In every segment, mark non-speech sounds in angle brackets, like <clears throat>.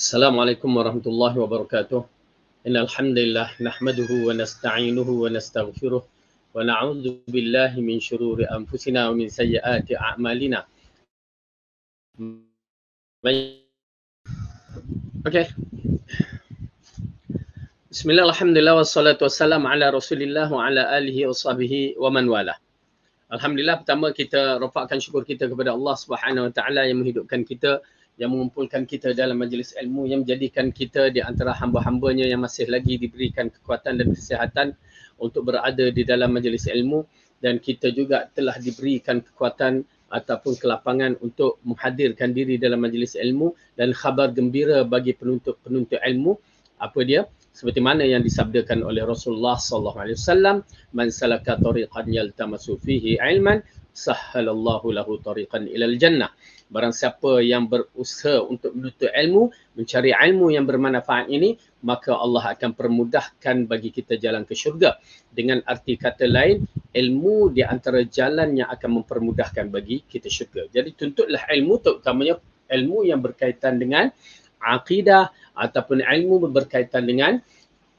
السلام عليكم ورحمه الله وبركاته ان الحمد لله نحمده ونستعينه ونستغفره ونعوذ بالله من شرور انفسنا ومن سيئات اعمالنا okay. بسم الله الحمد لله والصلاه والسلام على رسول الله وعلى اله وصحبه ومن والاه Alhamdulillah pertama kita rafakkan syukur kita kepada Allah Subhanahu Wa Taala yang menghidupkan kita yang mengumpulkan kita dalam majlis ilmu yang menjadikan kita di antara hamba-hambanya yang masih lagi diberikan kekuatan dan kesihatan untuk berada di dalam majlis ilmu dan kita juga telah diberikan kekuatan ataupun kelapangan untuk menghadirkan diri dalam majlis ilmu dan khabar gembira bagi penuntut-penuntut ilmu apa dia seperti mana yang disabdakan oleh Rasulullah sallallahu alaihi wasallam man salaka tariqan yaltamasu fihi ilman sahhalallahu lahu tariqan ilal jannah Barang siapa yang berusaha untuk menuntut ilmu, mencari ilmu yang bermanfaat ini, maka Allah akan permudahkan bagi kita jalan ke syurga. Dengan arti kata lain, ilmu di antara jalan yang akan mempermudahkan bagi kita syurga. Jadi tuntutlah ilmu terutamanya ilmu yang berkaitan dengan akidah ataupun ilmu berkaitan dengan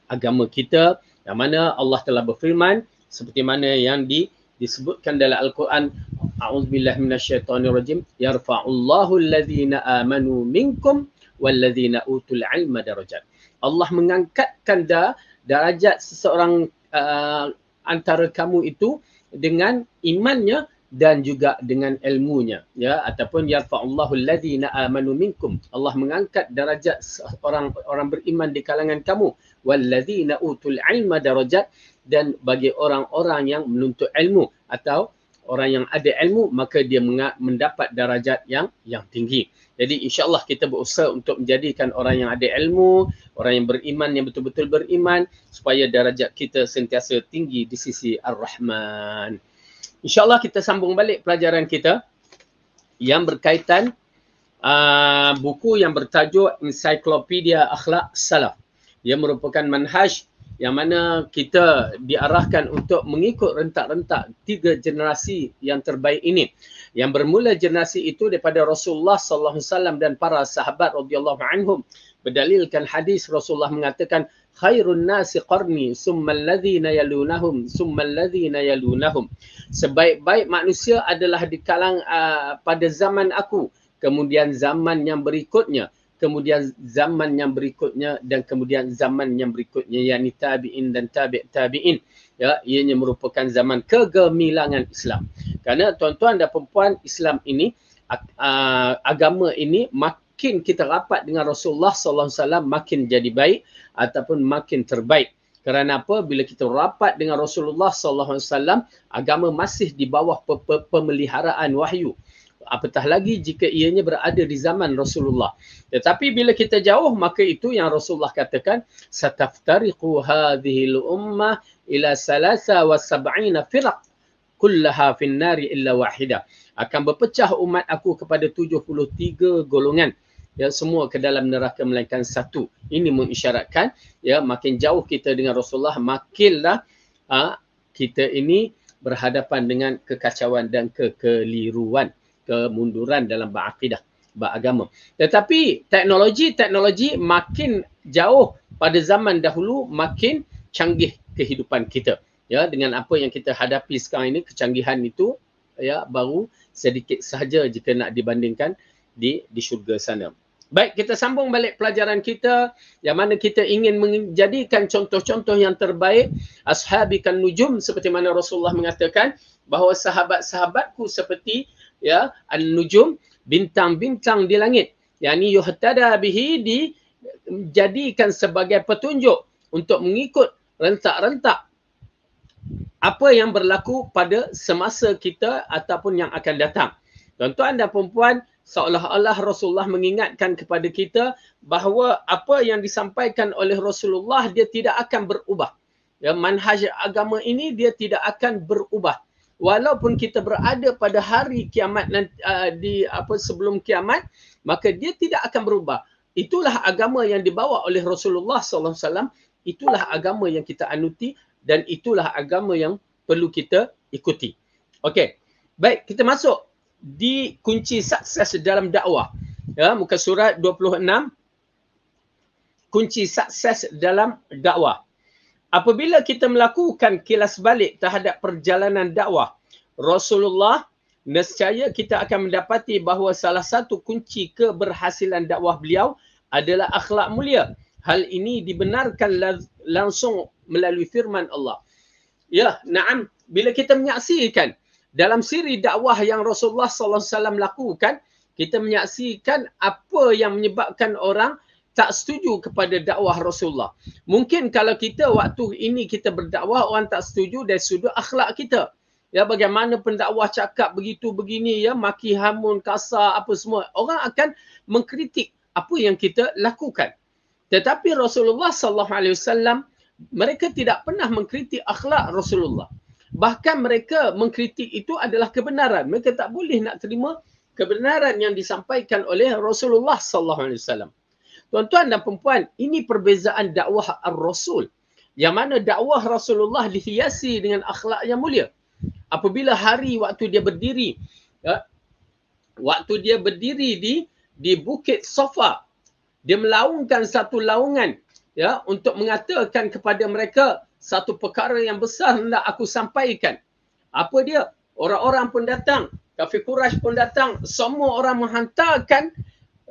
agama kita yang mana Allah telah berfirman seperti mana yang di disebutkan dalam Al-Quran A'udzubillah minasyaitanir rajim yarfa'ullahu alladhina amanu minkum walladhina utul ilma darajat. Allah mengangkatkan dah darajat seseorang uh, antara kamu itu dengan imannya dan juga dengan ilmunya ya ataupun yarfa'ullahu alladhina amanu minkum Allah mengangkat darajat orang orang beriman di kalangan kamu walladhina utul ilma darajat dan bagi orang-orang yang menuntut ilmu atau orang yang ada ilmu maka dia mendapat darajat yang yang tinggi. Jadi insya Allah kita berusaha untuk menjadikan orang yang ada ilmu, orang yang beriman yang betul-betul beriman supaya darajat kita sentiasa tinggi di sisi Ar-Rahman. Allah kita sambung balik pelajaran kita yang berkaitan uh, buku yang bertajuk Encyclopedia Akhlak Salaf. Ia merupakan manhaj yang mana kita diarahkan untuk mengikut rentak-rentak tiga generasi yang terbaik ini yang bermula generasi itu daripada Rasulullah sallallahu alaihi wasallam dan para sahabat radhiyallahu anhum berdalilkan hadis Rasulullah mengatakan khairun nasi qarni summal ladzina yalunahum summal ladzina yalunahum sebaik-baik manusia adalah di kalang uh, pada zaman aku kemudian zaman yang berikutnya kemudian zaman yang berikutnya dan kemudian zaman yang berikutnya yakni tabi'in dan tabi' tabi'in ya ianya merupakan zaman kegemilangan Islam kerana tuan-tuan dan puan-puan Islam ini agama ini makin kita rapat dengan Rasulullah sallallahu alaihi wasallam makin jadi baik ataupun makin terbaik kerana apa bila kita rapat dengan Rasulullah sallallahu alaihi wasallam agama masih di bawah pemeliharaan wahyu apatah lagi jika ianya berada di zaman Rasulullah. Tetapi bila kita jauh maka itu yang Rasulullah katakan sataftariqu hadhihi al-ummah ila sabina firaq kullaha fin nari illa wahida. Akan berpecah umat aku kepada 73 golongan ya semua ke dalam neraka melainkan satu. Ini mengisyaratkan ya makin jauh kita dengan Rasulullah makinlah ha, kita ini berhadapan dengan kekacauan dan kekeliruan kemunduran dalam berakidah, beragama. Tetapi teknologi-teknologi makin jauh pada zaman dahulu makin canggih kehidupan kita. Ya, dengan apa yang kita hadapi sekarang ini kecanggihan itu ya baru sedikit sahaja jika nak dibandingkan di di syurga sana. Baik, kita sambung balik pelajaran kita yang mana kita ingin menjadikan contoh-contoh yang terbaik ashabikan nujum seperti mana Rasulullah mengatakan bahawa sahabat-sahabatku seperti ya an-nujum bintang-bintang di langit yakni yuhtada bihi di jadikan sebagai petunjuk untuk mengikut rentak-rentak apa yang berlaku pada semasa kita ataupun yang akan datang. Tuan-tuan dan puan-puan, seolah-olah Rasulullah mengingatkan kepada kita bahawa apa yang disampaikan oleh Rasulullah dia tidak akan berubah. Ya, manhaj agama ini dia tidak akan berubah walaupun kita berada pada hari kiamat nanti, uh, di apa sebelum kiamat maka dia tidak akan berubah itulah agama yang dibawa oleh Rasulullah sallallahu alaihi wasallam itulah agama yang kita anuti dan itulah agama yang perlu kita ikuti okey baik kita masuk di kunci sukses dalam dakwah ya muka surat 26 kunci sukses dalam dakwah apabila kita melakukan kilas balik terhadap perjalanan dakwah Rasulullah nescaya kita akan mendapati bahawa salah satu kunci keberhasilan dakwah beliau adalah akhlak mulia hal ini dibenarkan langsung melalui firman Allah ya na'am bila kita menyaksikan dalam siri dakwah yang Rasulullah sallallahu alaihi wasallam lakukan kita menyaksikan apa yang menyebabkan orang tak setuju kepada dakwah Rasulullah. Mungkin kalau kita waktu ini kita berdakwah orang tak setuju dari sudut akhlak kita. Ya bagaimana pendakwah cakap begitu begini ya maki hamun kasar apa semua orang akan mengkritik apa yang kita lakukan. Tetapi Rasulullah sallallahu alaihi wasallam mereka tidak pernah mengkritik akhlak Rasulullah. Bahkan mereka mengkritik itu adalah kebenaran. Mereka tak boleh nak terima kebenaran yang disampaikan oleh Rasulullah sallallahu alaihi wasallam. Tuan-tuan dan perempuan, ini perbezaan dakwah Ar-Rasul. Yang mana dakwah Rasulullah dihiasi dengan akhlak yang mulia. Apabila hari waktu dia berdiri, ya, waktu dia berdiri di di Bukit Sofa, dia melaungkan satu laungan ya, untuk mengatakan kepada mereka satu perkara yang besar hendak aku sampaikan. Apa dia? Orang-orang pun datang. Kafir Quraish pun datang. Semua orang menghantarkan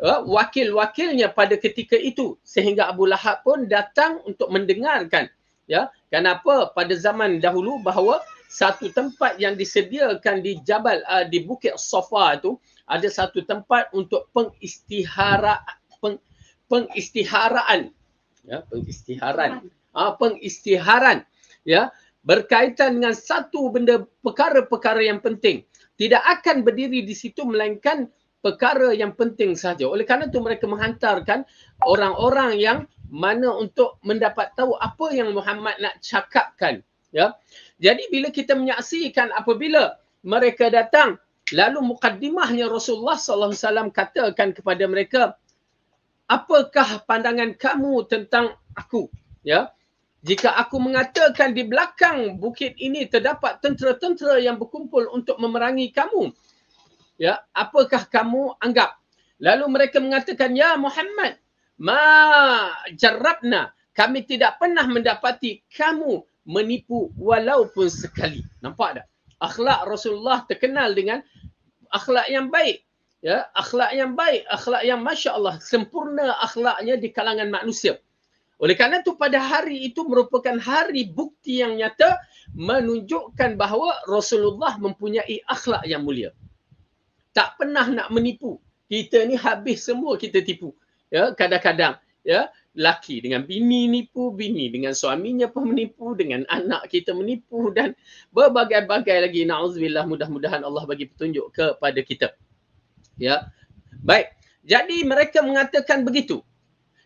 Eh, wakil-wakilnya pada ketika itu sehingga Abu Lahab pun datang untuk mendengarkan ya kenapa pada zaman dahulu bahawa satu tempat yang disediakan di Jabal uh, di Bukit Safa itu ada satu tempat untuk pengistihara peng, pengistiharaan ya pengistiharaan ah uh, pengistiharaan ya berkaitan dengan satu benda perkara-perkara yang penting tidak akan berdiri di situ melainkan perkara yang penting saja. Oleh kerana itu mereka menghantarkan orang-orang yang mana untuk mendapat tahu apa yang Muhammad nak cakapkan. Ya. Jadi bila kita menyaksikan apabila mereka datang, lalu mukaddimahnya Rasulullah Sallallahu Alaihi Wasallam katakan kepada mereka, apakah pandangan kamu tentang aku? Ya. Jika aku mengatakan di belakang bukit ini terdapat tentera-tentera yang berkumpul untuk memerangi kamu, ya apakah kamu anggap lalu mereka mengatakan ya Muhammad ma jarabna kami tidak pernah mendapati kamu menipu walaupun sekali nampak tak akhlak Rasulullah terkenal dengan akhlak yang baik ya akhlak yang baik akhlak yang masya-Allah sempurna akhlaknya di kalangan manusia oleh kerana itu pada hari itu merupakan hari bukti yang nyata menunjukkan bahawa Rasulullah mempunyai akhlak yang mulia tak pernah nak menipu. Kita ni habis semua kita tipu. Ya, kadang-kadang ya, laki dengan bini nipu, bini dengan suaminya pun menipu, dengan anak kita menipu dan berbagai-bagai lagi. Nauzubillah mudah-mudahan Allah bagi petunjuk kepada kita. Ya. Baik. Jadi mereka mengatakan begitu.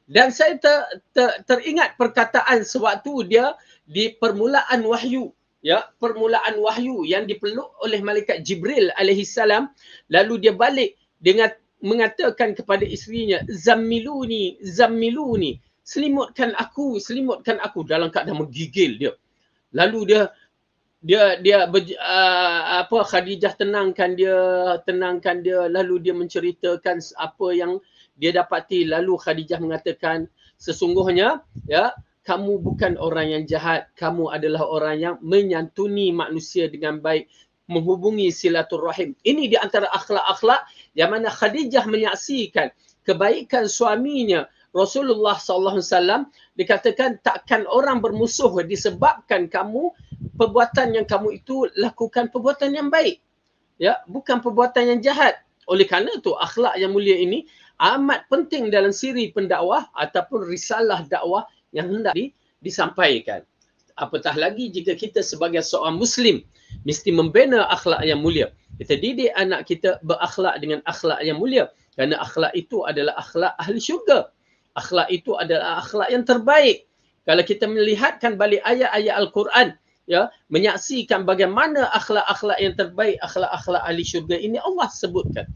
Dan saya ter, ter, teringat perkataan sewaktu dia di permulaan wahyu ya permulaan wahyu yang dipeluk oleh malaikat Jibril alaihi salam lalu dia balik dengan mengatakan kepada isterinya zammiluni zammiluni selimutkan aku selimutkan aku dalam keadaan menggigil dia lalu dia dia dia ber, uh, apa Khadijah tenangkan dia tenangkan dia lalu dia menceritakan apa yang dia dapati lalu Khadijah mengatakan sesungguhnya ya kamu bukan orang yang jahat, kamu adalah orang yang menyantuni manusia dengan baik, menghubungi silaturrahim. Ini di antara akhlak-akhlak yang mana Khadijah menyaksikan kebaikan suaminya Rasulullah sallallahu alaihi wasallam dikatakan takkan orang bermusuh disebabkan kamu perbuatan yang kamu itu lakukan perbuatan yang baik. Ya, bukan perbuatan yang jahat. Oleh kerana itu akhlak yang mulia ini amat penting dalam siri pendakwah ataupun risalah dakwah yang hendak di, disampaikan. Apatah lagi jika kita sebagai seorang Muslim mesti membina akhlak yang mulia. Kita didik anak kita berakhlak dengan akhlak yang mulia. Kerana akhlak itu adalah akhlak ahli syurga. Akhlak itu adalah akhlak yang terbaik. Kalau kita melihatkan balik ayat-ayat Al-Quran, ya, menyaksikan bagaimana akhlak-akhlak yang terbaik, akhlak-akhlak ahli syurga ini Allah sebutkan.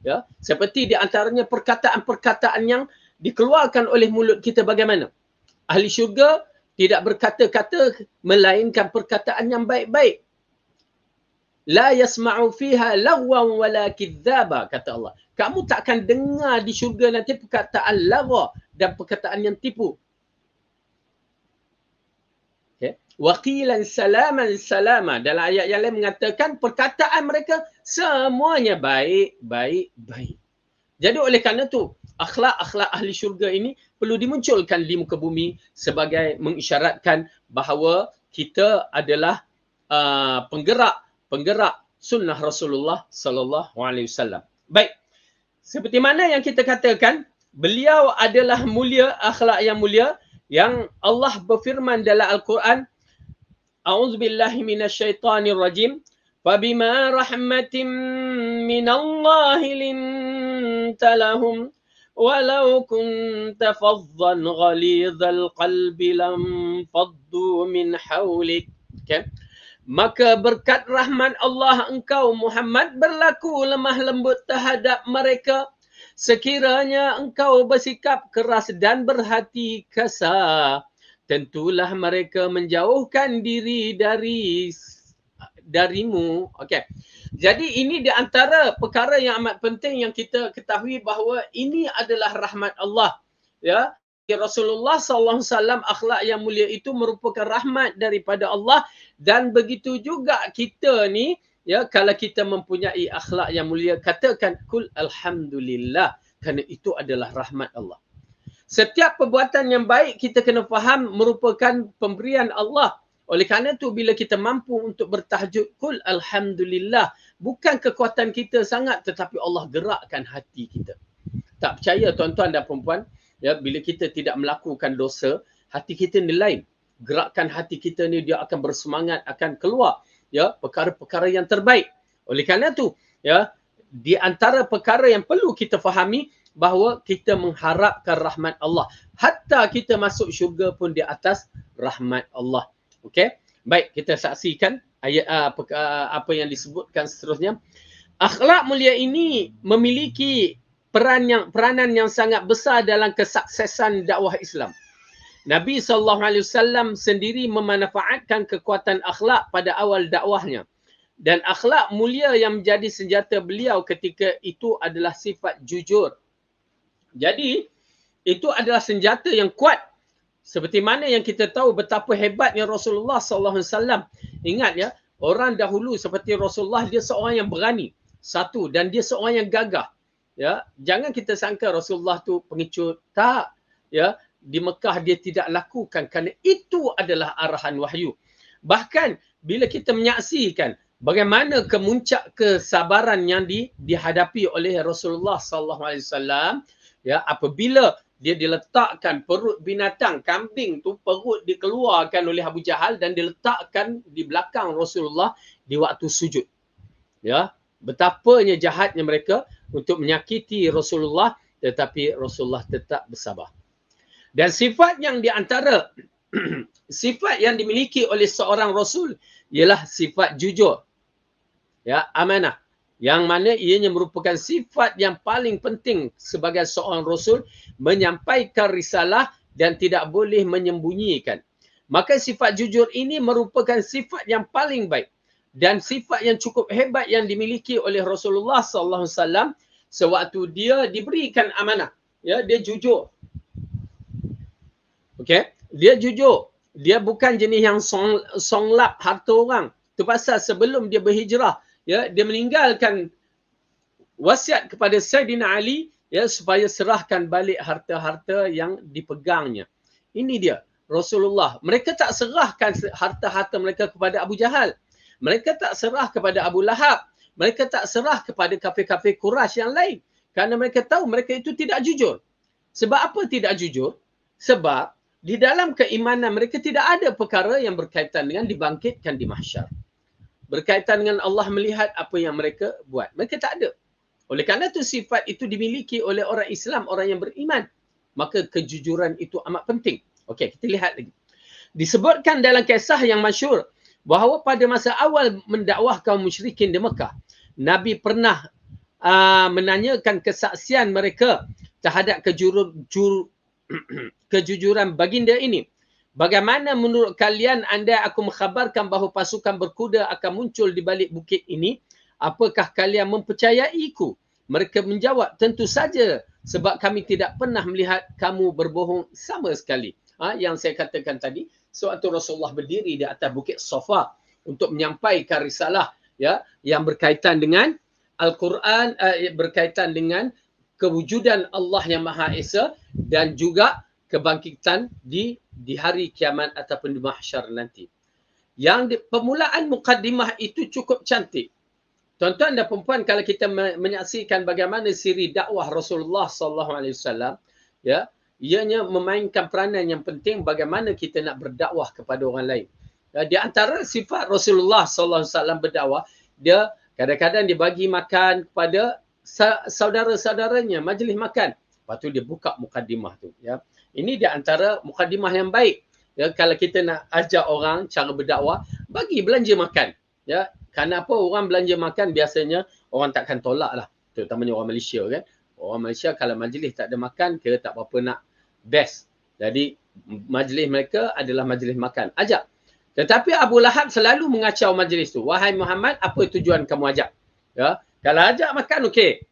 Ya, seperti di antaranya perkataan-perkataan yang dikeluarkan oleh mulut kita bagaimana? Ahli syurga tidak berkata-kata melainkan perkataan yang baik-baik. La yasma'u fiha lawan wala kidzaba kata Allah. Kamu tak akan dengar di syurga nanti perkataan lawa dan perkataan yang tipu. Okay. Ya. Waqilan salaman salama dalam ayat yang lain mengatakan perkataan mereka semuanya baik baik baik. Jadi oleh kerana tu akhlak-akhlak ahli syurga ini perlu dimunculkan di muka bumi sebagai mengisyaratkan bahawa kita adalah uh, penggerak penggerak sunnah Rasulullah sallallahu alaihi wasallam. Baik. Seperti mana yang kita katakan, beliau adalah mulia akhlak yang mulia yang Allah berfirman dalam al-Quran A'udzubillahi minasyaitonirrajim فَبِمَا رَحْمَةٍ مِّنَ rahmatim لِنْتَ لَهُمْ ولو كنت فظا غليظ القلب لم فضوا من حولك okay. Maka berkat rahmat Allah engkau Muhammad berlaku lemah lembut terhadap mereka Sekiranya engkau bersikap keras dan berhati kasar Tentulah mereka menjauhkan diri dari darimu Okay jadi ini di antara perkara yang amat penting yang kita ketahui bahawa ini adalah rahmat Allah. Ya. ya. Rasulullah sallallahu alaihi wasallam akhlak yang mulia itu merupakan rahmat daripada Allah dan begitu juga kita ni ya kalau kita mempunyai akhlak yang mulia katakan kul alhamdulillah kerana itu adalah rahmat Allah. Setiap perbuatan yang baik kita kena faham merupakan pemberian Allah. Oleh kerana tu, bila kita mampu untuk bertahajud kul alhamdulillah bukan kekuatan kita sangat tetapi Allah gerakkan hati kita. Tak percaya tuan-tuan dan perempuan, ya bila kita tidak melakukan dosa, hati kita ni lain. Gerakkan hati kita ni dia akan bersemangat akan keluar ya perkara-perkara yang terbaik. Oleh kerana tu, ya di antara perkara yang perlu kita fahami bahawa kita mengharapkan rahmat Allah. Hatta kita masuk syurga pun di atas rahmat Allah. Okey? Baik, kita saksikan ayat ah, apa, ah, apa yang disebutkan seterusnya akhlak mulia ini memiliki peran yang peranan yang sangat besar dalam kesuksesan dakwah Islam. Nabi sallallahu alaihi wasallam sendiri memanfaatkan kekuatan akhlak pada awal dakwahnya. Dan akhlak mulia yang menjadi senjata beliau ketika itu adalah sifat jujur. Jadi itu adalah senjata yang kuat seperti mana yang kita tahu betapa hebatnya Rasulullah sallallahu alaihi wasallam. Ingat ya, orang dahulu seperti Rasulullah dia seorang yang berani. Satu dan dia seorang yang gagah. Ya, jangan kita sangka Rasulullah tu pengecut. Tak. Ya, di Mekah dia tidak lakukan kerana itu adalah arahan wahyu. Bahkan bila kita menyaksikan bagaimana kemuncak kesabaran yang di, dihadapi oleh Rasulullah sallallahu alaihi wasallam ya apabila dia diletakkan perut binatang kambing tu perut dikeluarkan oleh Abu Jahal dan diletakkan di belakang Rasulullah di waktu sujud. Ya, betapanya jahatnya mereka untuk menyakiti Rasulullah tetapi Rasulullah tetap bersabar. Dan sifat yang di antara <clears throat> sifat yang dimiliki oleh seorang rasul ialah sifat jujur. Ya, amanah yang mana ianya merupakan sifat yang paling penting sebagai seorang rasul menyampaikan risalah dan tidak boleh menyembunyikan maka sifat jujur ini merupakan sifat yang paling baik dan sifat yang cukup hebat yang dimiliki oleh Rasulullah sallallahu alaihi wasallam sewaktu dia diberikan amanah ya dia jujur Okay, dia jujur dia bukan jenis yang song, songlap harta orang terpaksa sebelum dia berhijrah ya dia meninggalkan wasiat kepada Saidina Ali ya supaya serahkan balik harta-harta yang dipegangnya. Ini dia Rasulullah. Mereka tak serahkan harta-harta mereka kepada Abu Jahal. Mereka tak serah kepada Abu Lahab. Mereka tak serah kepada kafe-kafe Quraisy yang lain. Kerana mereka tahu mereka itu tidak jujur. Sebab apa tidak jujur? Sebab di dalam keimanan mereka tidak ada perkara yang berkaitan dengan dibangkitkan di mahsyar berkaitan dengan Allah melihat apa yang mereka buat. Mereka tak ada. Oleh kerana itu sifat itu dimiliki oleh orang Islam, orang yang beriman. Maka kejujuran itu amat penting. Okey, kita lihat lagi. Disebutkan dalam kisah yang masyur bahawa pada masa awal mendakwah kaum musyrikin di Mekah, Nabi pernah uh, menanyakan kesaksian mereka terhadap kejurur, jur, <clears throat> kejujuran baginda ini. Bagaimana menurut kalian anda aku mengkhabarkan bahawa pasukan berkuda akan muncul di balik bukit ini? Apakah kalian mempercayaiku? Mereka menjawab, tentu saja sebab kami tidak pernah melihat kamu berbohong sama sekali. Ha, yang saya katakan tadi, sewaktu Rasulullah berdiri di atas bukit Sofa untuk menyampaikan risalah ya, yang berkaitan dengan Al-Quran, eh, berkaitan dengan kewujudan Allah yang Maha Esa dan juga kebangkitan di di hari kiamat ataupun di mahsyar nanti. Yang di, permulaan mukaddimah itu cukup cantik. Tuan-tuan dan puan-puan kalau kita menyaksikan bagaimana siri dakwah Rasulullah sallallahu alaihi wasallam ya ianya memainkan peranan yang penting bagaimana kita nak berdakwah kepada orang lain. Ya, di antara sifat Rasulullah sallallahu alaihi wasallam berdakwah dia kadang-kadang dia bagi makan kepada saudara-saudaranya majlis makan. Lepas tu dia buka mukaddimah tu ya. Ini di antara mukadimah yang baik. Ya, kalau kita nak ajak orang cara berdakwah, bagi belanja makan. Ya, apa orang belanja makan biasanya orang takkan tolak lah. Terutamanya orang Malaysia kan. Orang Malaysia kalau majlis tak ada makan, kira tak apa-apa nak best. Jadi majlis mereka adalah majlis makan. Ajak. Tetapi Abu Lahab selalu mengacau majlis tu. Wahai Muhammad, apa tujuan kamu ajak? Ya, kalau ajak makan, okey.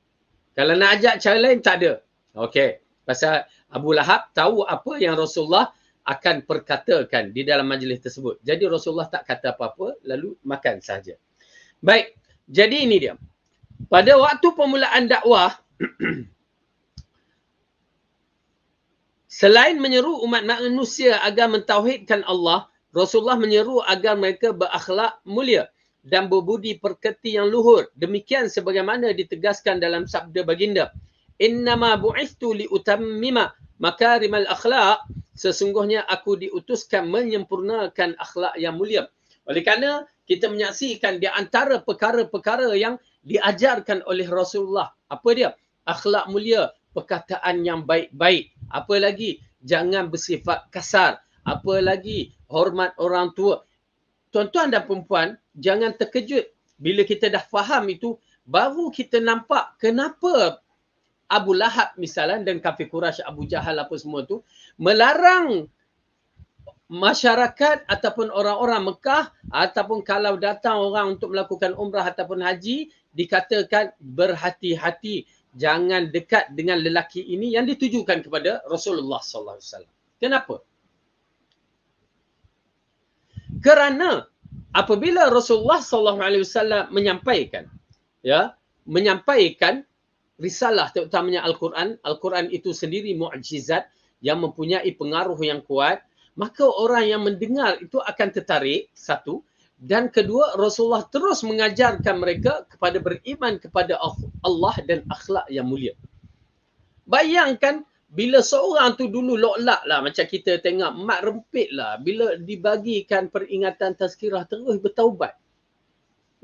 Kalau nak ajak cara lain, tak ada. Okey. Pasal Abu Lahab tahu apa yang Rasulullah akan perkatakan di dalam majlis tersebut. Jadi Rasulullah tak kata apa-apa lalu makan saja. Baik, jadi ini dia. Pada waktu permulaan dakwah <clears throat> selain menyeru umat manusia agar mentauhidkan Allah, Rasulullah menyeru agar mereka berakhlak mulia dan berbudi perkati yang luhur. Demikian sebagaimana ditegaskan dalam sabda baginda innama bu'ithu li utammima makarim al-akhlaq sesungguhnya aku diutuskan menyempurnakan akhlak yang mulia oleh kerana kita menyaksikan di antara perkara-perkara yang diajarkan oleh Rasulullah apa dia akhlak mulia perkataan yang baik-baik apa lagi jangan bersifat kasar apa lagi hormat orang tua tuan-tuan dan perempuan jangan terkejut bila kita dah faham itu baru kita nampak kenapa Abu Lahab misalnya dan kafir Quraisy Abu Jahal apa semua tu melarang masyarakat ataupun orang-orang Mekah ataupun kalau datang orang untuk melakukan umrah ataupun haji dikatakan berhati-hati jangan dekat dengan lelaki ini yang ditujukan kepada Rasulullah sallallahu alaihi wasallam. Kenapa? Kerana apabila Rasulullah sallallahu alaihi wasallam menyampaikan ya, menyampaikan risalah terutamanya Al-Quran, Al-Quran itu sendiri muajizat yang mempunyai pengaruh yang kuat, maka orang yang mendengar itu akan tertarik, satu. Dan kedua, Rasulullah terus mengajarkan mereka kepada beriman kepada Allah dan akhlak yang mulia. Bayangkan bila seorang tu dulu loklak lah macam kita tengok mak rempit lah. Bila dibagikan peringatan tazkirah terus bertaubat.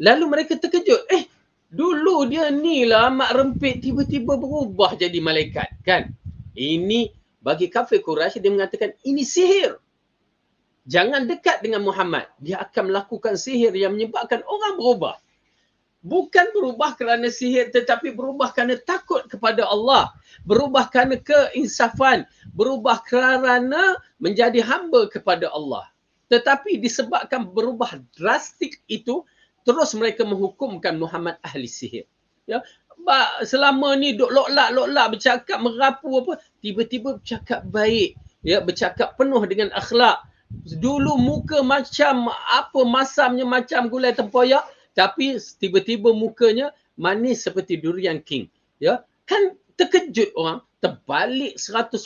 Lalu mereka terkejut. Eh, Dulu dia ni lah mak rempit tiba-tiba berubah jadi malaikat kan. Ini bagi kafir Quraisy dia mengatakan ini sihir. Jangan dekat dengan Muhammad. Dia akan melakukan sihir yang menyebabkan orang berubah. Bukan berubah kerana sihir tetapi berubah kerana takut kepada Allah. Berubah kerana keinsafan. Berubah kerana menjadi hamba kepada Allah. Tetapi disebabkan berubah drastik itu, terus mereka menghukumkan Muhammad ahli sihir. Ya, selama ni dok loklak loklak bercakap merapu apa, tiba-tiba bercakap baik, ya bercakap penuh dengan akhlak. Dulu muka macam apa masamnya macam gulai tempoyak, tapi tiba-tiba mukanya manis seperti durian king. Ya, kan terkejut orang terbalik 100%.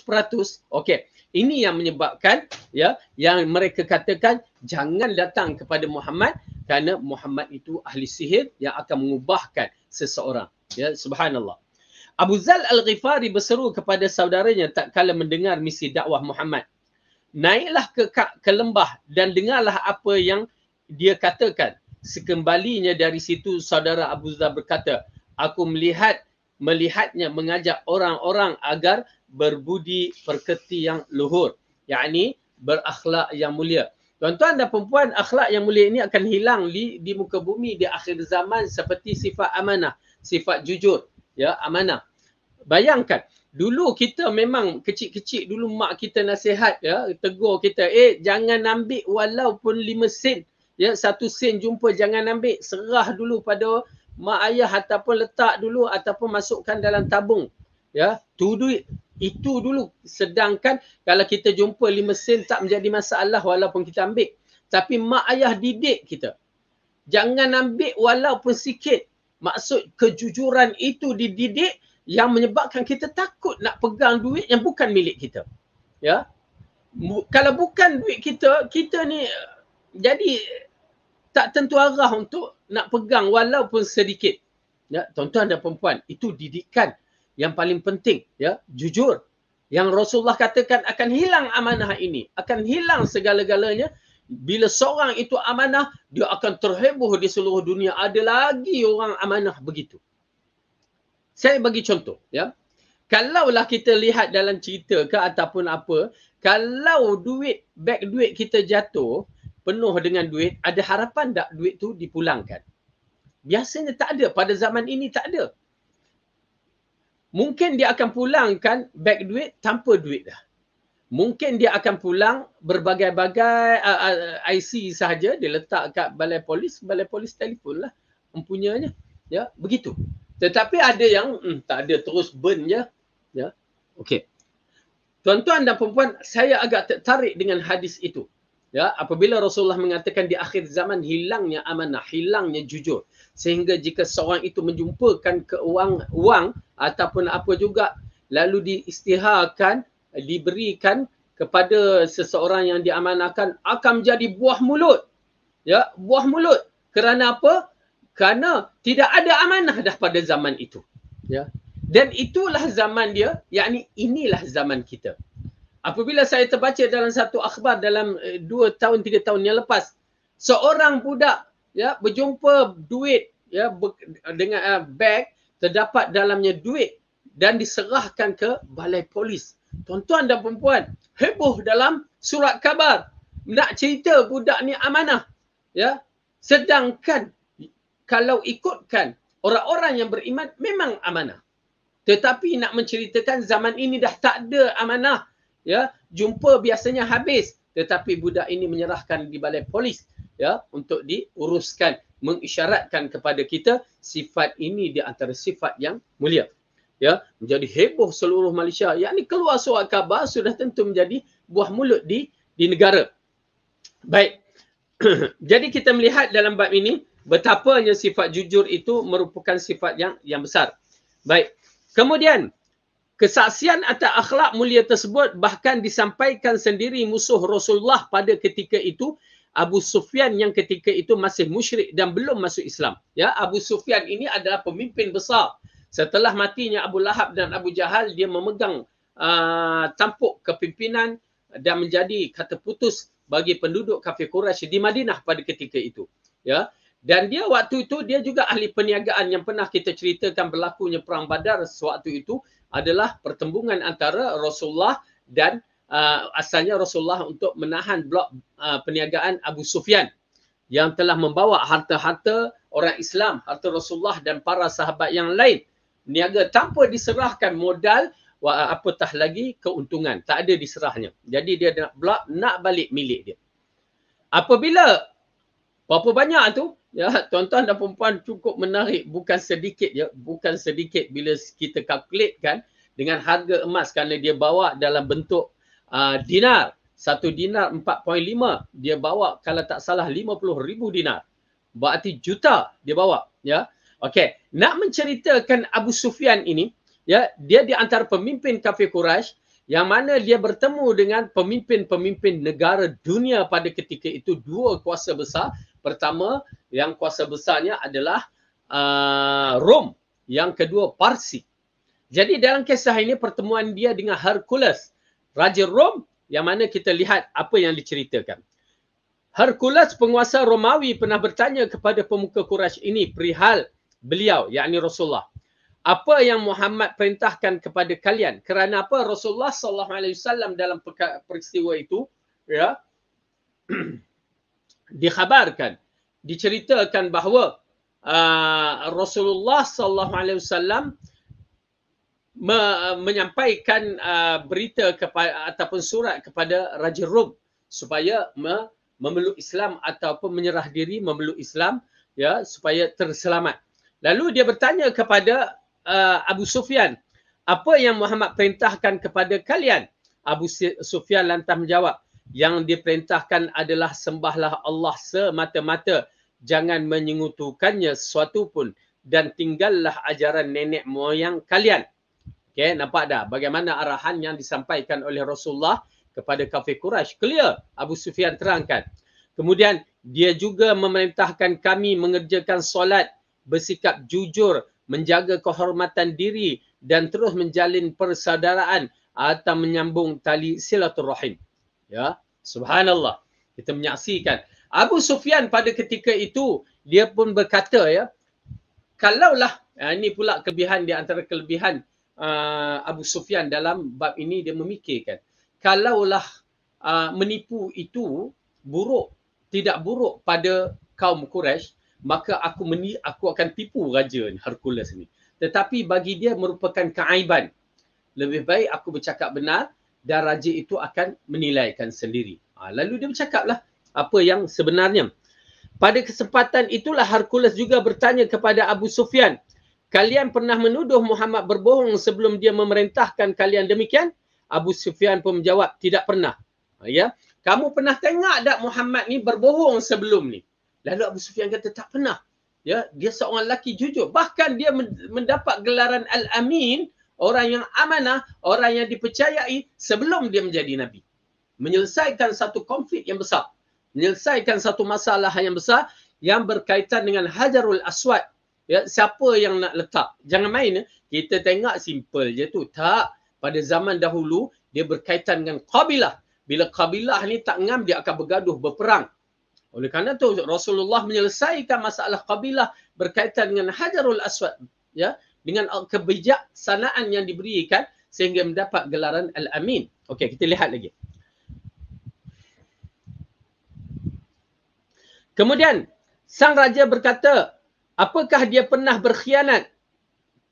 Okey, ini yang menyebabkan ya yang mereka katakan jangan datang kepada Muhammad kerana Muhammad itu ahli sihir yang akan mengubahkan seseorang ya subhanallah Abu Zal Al-Ghifari berseru kepada saudaranya tak kala mendengar misi dakwah Muhammad naiklah ke ke lembah dan dengarlah apa yang dia katakan sekembalinya dari situ saudara Abu Zal berkata aku melihat melihatnya mengajak orang-orang agar berbudi perkerti yang luhur yakni berakhlak yang mulia Tuan-tuan dan perempuan, akhlak yang mulia ini akan hilang di, di muka bumi di akhir zaman seperti sifat amanah, sifat jujur, ya amanah. Bayangkan, dulu kita memang kecil-kecil dulu mak kita nasihat, ya, tegur kita, eh jangan ambil walaupun lima sen, ya satu sen jumpa jangan ambil, serah dulu pada mak ayah ataupun letak dulu ataupun masukkan dalam tabung. Ya, tu duit itu dulu sedangkan kalau kita jumpa lima sen tak menjadi masalah walaupun kita ambil tapi mak ayah didik kita jangan ambil walaupun sikit maksud kejujuran itu dididik yang menyebabkan kita takut nak pegang duit yang bukan milik kita ya Bu- kalau bukan duit kita kita ni jadi tak tentu arah untuk nak pegang walaupun sedikit ya tuan-tuan dan puan itu didikan yang paling penting ya jujur yang Rasulullah katakan akan hilang amanah ini akan hilang segala-galanya bila seorang itu amanah dia akan terheboh di seluruh dunia ada lagi orang amanah begitu saya bagi contoh ya kalaulah kita lihat dalam cerita ke ataupun apa kalau duit beg duit kita jatuh penuh dengan duit ada harapan tak duit tu dipulangkan biasanya tak ada pada zaman ini tak ada mungkin dia akan pulangkan beg duit tanpa duit dah. Mungkin dia akan pulang berbagai-bagai uh, uh, IC sahaja dia letak kat balai polis, balai polis telefon lah mempunyanya. Ya, begitu. Tetapi ada yang hmm, tak ada terus burn je. Ya. Okey. Tuan-tuan dan puan-puan, saya agak tertarik dengan hadis itu. Ya, apabila Rasulullah mengatakan di akhir zaman hilangnya amanah, hilangnya jujur. Sehingga jika seorang itu menjumpakan keuang wang ataupun apa juga lalu diistiharkan, diberikan kepada seseorang yang diamanahkan akan menjadi buah mulut. Ya, buah mulut. Kerana apa? Kerana tidak ada amanah dah pada zaman itu. Ya. Dan itulah zaman dia, yakni inilah zaman kita apabila saya terbaca dalam satu akhbar dalam eh, dua tahun tiga tahun yang lepas seorang budak ya berjumpa duit ya dengan uh, beg terdapat dalamnya duit dan diserahkan ke balai polis tuan-tuan dan perempuan heboh dalam surat kabar nak cerita budak ni amanah ya sedangkan kalau ikutkan orang-orang yang beriman memang amanah tetapi nak menceritakan zaman ini dah tak ada amanah ya jumpa biasanya habis tetapi budak ini menyerahkan di balai polis ya untuk diuruskan mengisyaratkan kepada kita sifat ini di antara sifat yang mulia ya menjadi heboh seluruh Malaysia yakni keluar surat khabar sudah tentu menjadi buah mulut di di negara baik <clears throat> jadi kita melihat dalam bab ini betapanya sifat jujur itu merupakan sifat yang yang besar baik kemudian kesaksian atas akhlak mulia tersebut bahkan disampaikan sendiri musuh Rasulullah pada ketika itu Abu Sufyan yang ketika itu masih musyrik dan belum masuk Islam ya Abu Sufyan ini adalah pemimpin besar setelah matinya Abu Lahab dan Abu Jahal dia memegang uh, tampuk kepimpinan dan menjadi kata putus bagi penduduk kafir Quraisy di Madinah pada ketika itu ya dan dia waktu itu dia juga ahli perniagaan yang pernah kita ceritakan berlakunya perang Badar sewaktu itu adalah pertembungan antara Rasulullah dan uh, asalnya Rasulullah untuk menahan blok uh, perniagaan Abu Sufyan yang telah membawa harta-harta orang Islam, harta Rasulullah dan para sahabat yang lain niaga tanpa diserahkan modal apatah lagi keuntungan tak ada diserahnya jadi dia nak blok nak balik milik dia apabila berapa banyak tu Ya, tuan-tuan dan puan cukup menarik bukan sedikit ya, bukan sedikit bila kita calculate kan dengan harga emas kerana dia bawa dalam bentuk uh, dinar. Satu dinar 4.5 dia bawa kalau tak salah 50,000 dinar. Berarti juta dia bawa ya. Okey, nak menceritakan Abu Sufyan ini ya, dia di antara pemimpin kafir Quraisy yang mana dia bertemu dengan pemimpin-pemimpin negara dunia pada ketika itu dua kuasa besar pertama yang kuasa besarnya adalah uh, Rom. Yang kedua Parsi. Jadi dalam kisah ini pertemuan dia dengan Hercules, Raja Rom yang mana kita lihat apa yang diceritakan. Hercules penguasa Romawi pernah bertanya kepada pemuka Quraisy ini perihal beliau yakni Rasulullah. Apa yang Muhammad perintahkan kepada kalian? Kerana apa Rasulullah SAW dalam peristiwa itu ya <clears throat> dikhabarkan diceritakan bahawa uh, Rasulullah sallallahu alaihi wasallam me- menyampaikan uh, berita kepada ataupun surat kepada Raja Rum supaya me- memeluk Islam ataupun menyerah diri memeluk Islam ya supaya terselamat. Lalu dia bertanya kepada uh, Abu Sufyan, apa yang Muhammad perintahkan kepada kalian? Abu Sufyan lantas menjawab, yang diperintahkan adalah sembahlah Allah semata-mata jangan menyengutukannya sesuatu pun dan tinggallah ajaran nenek moyang kalian. Okay, nampak dah bagaimana arahan yang disampaikan oleh Rasulullah kepada kafir Quraisy. Clear, Abu Sufyan terangkan. Kemudian dia juga memerintahkan kami mengerjakan solat, bersikap jujur, menjaga kehormatan diri dan terus menjalin persaudaraan atau menyambung tali silaturahim ya subhanallah kita menyaksikan Abu Sufyan pada ketika itu dia pun berkata ya kalaulah ya, ini pula kelebihan di antara kelebihan uh, Abu Sufyan dalam bab ini dia memikirkan kalaulah uh, menipu itu buruk tidak buruk pada kaum Quraisy maka aku meni aku akan tipu raja ni, Hercules ni tetapi bagi dia merupakan keaiban lebih baik aku bercakap benar dan raja itu akan menilaikan sendiri. Ha, lalu dia bercakaplah apa yang sebenarnya. Pada kesempatan itulah Hercules juga bertanya kepada Abu Sufyan, "Kalian pernah menuduh Muhammad berbohong sebelum dia memerintahkan kalian demikian?" Abu Sufyan pun menjawab, "Tidak pernah." Ha, ya. Kamu pernah tengok tak Muhammad ni berbohong sebelum ni? Lalu Abu Sufyan kata, "Tak pernah." Ya, dia seorang lelaki jujur. Bahkan dia mendapat gelaran Al-Amin orang yang amanah, orang yang dipercayai sebelum dia menjadi Nabi. Menyelesaikan satu konflik yang besar. Menyelesaikan satu masalah yang besar yang berkaitan dengan Hajarul Aswad. Ya, siapa yang nak letak? Jangan main. Eh. Kita tengok simple je tu. Tak. Pada zaman dahulu, dia berkaitan dengan kabilah. Bila kabilah ni tak ngam, dia akan bergaduh, berperang. Oleh kerana tu, Rasulullah menyelesaikan masalah kabilah berkaitan dengan Hajarul Aswad. Ya, dengan kebijaksanaan yang diberikan sehingga mendapat gelaran Al-Amin. Okey, kita lihat lagi. Kemudian, Sang Raja berkata, apakah dia pernah berkhianat?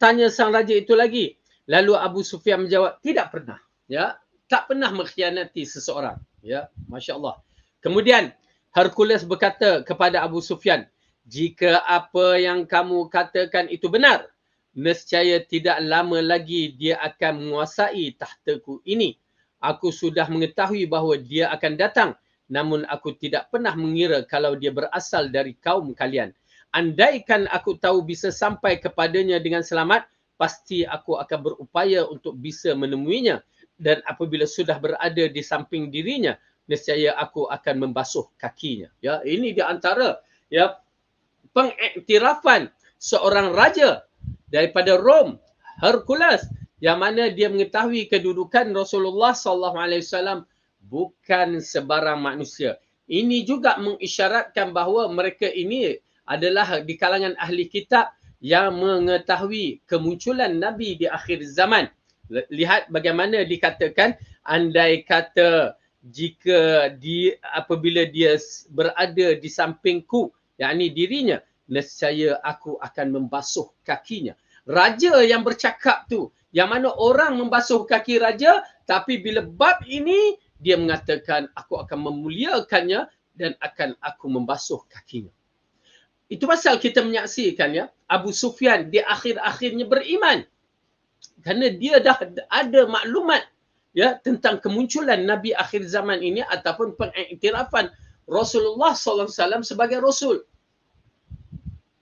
Tanya Sang Raja itu lagi. Lalu Abu Sufyan menjawab, tidak pernah. Ya, tak pernah mengkhianati seseorang. Ya, Masya Allah. Kemudian, Hercules berkata kepada Abu Sufyan, jika apa yang kamu katakan itu benar, nescaya tidak lama lagi dia akan menguasai tahtaku ini. Aku sudah mengetahui bahawa dia akan datang namun aku tidak pernah mengira kalau dia berasal dari kaum kalian. Andaikan aku tahu bisa sampai kepadanya dengan selamat, pasti aku akan berupaya untuk bisa menemuinya dan apabila sudah berada di samping dirinya, nescaya aku akan membasuh kakinya. Ya, ini di antara ya pengiktirafan seorang raja daripada Rom Hercules yang mana dia mengetahui kedudukan Rasulullah sallallahu alaihi wasallam bukan sebarang manusia. Ini juga mengisyaratkan bahawa mereka ini adalah di kalangan ahli kitab yang mengetahui kemunculan nabi di akhir zaman. Lihat bagaimana dikatakan andai kata jika di apabila dia berada di sampingku yakni dirinya nescaya aku akan membasuh kakinya. Raja yang bercakap tu, yang mana orang membasuh kaki raja, tapi bila bab ini, dia mengatakan aku akan memuliakannya dan akan aku membasuh kakinya. Itu pasal kita menyaksikan ya, Abu Sufyan di akhir-akhirnya beriman. Kerana dia dah ada maklumat ya tentang kemunculan Nabi akhir zaman ini ataupun pengiktirafan Rasulullah SAW sebagai Rasul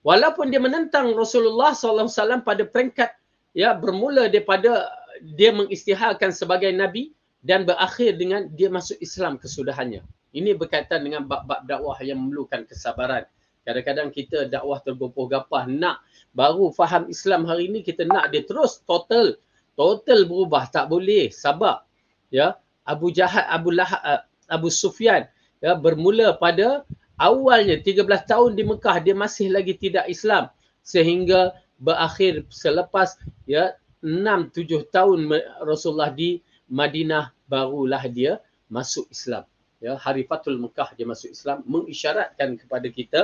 walaupun dia menentang Rasulullah SAW pada peringkat ya bermula daripada dia mengistiharkan sebagai nabi dan berakhir dengan dia masuk Islam kesudahannya. Ini berkaitan dengan bab-bab dakwah yang memerlukan kesabaran. Kadang-kadang kita dakwah tergopoh-gapah nak baru faham Islam hari ini kita nak dia terus total total berubah tak boleh sabar. ya Abu Jahat Abu Lahab eh, Abu Sufyan ya bermula pada awalnya 13 tahun di Mekah dia masih lagi tidak Islam sehingga berakhir selepas ya 6 7 tahun Rasulullah di Madinah barulah dia masuk Islam ya hari Fatul Mekah dia masuk Islam mengisyaratkan kepada kita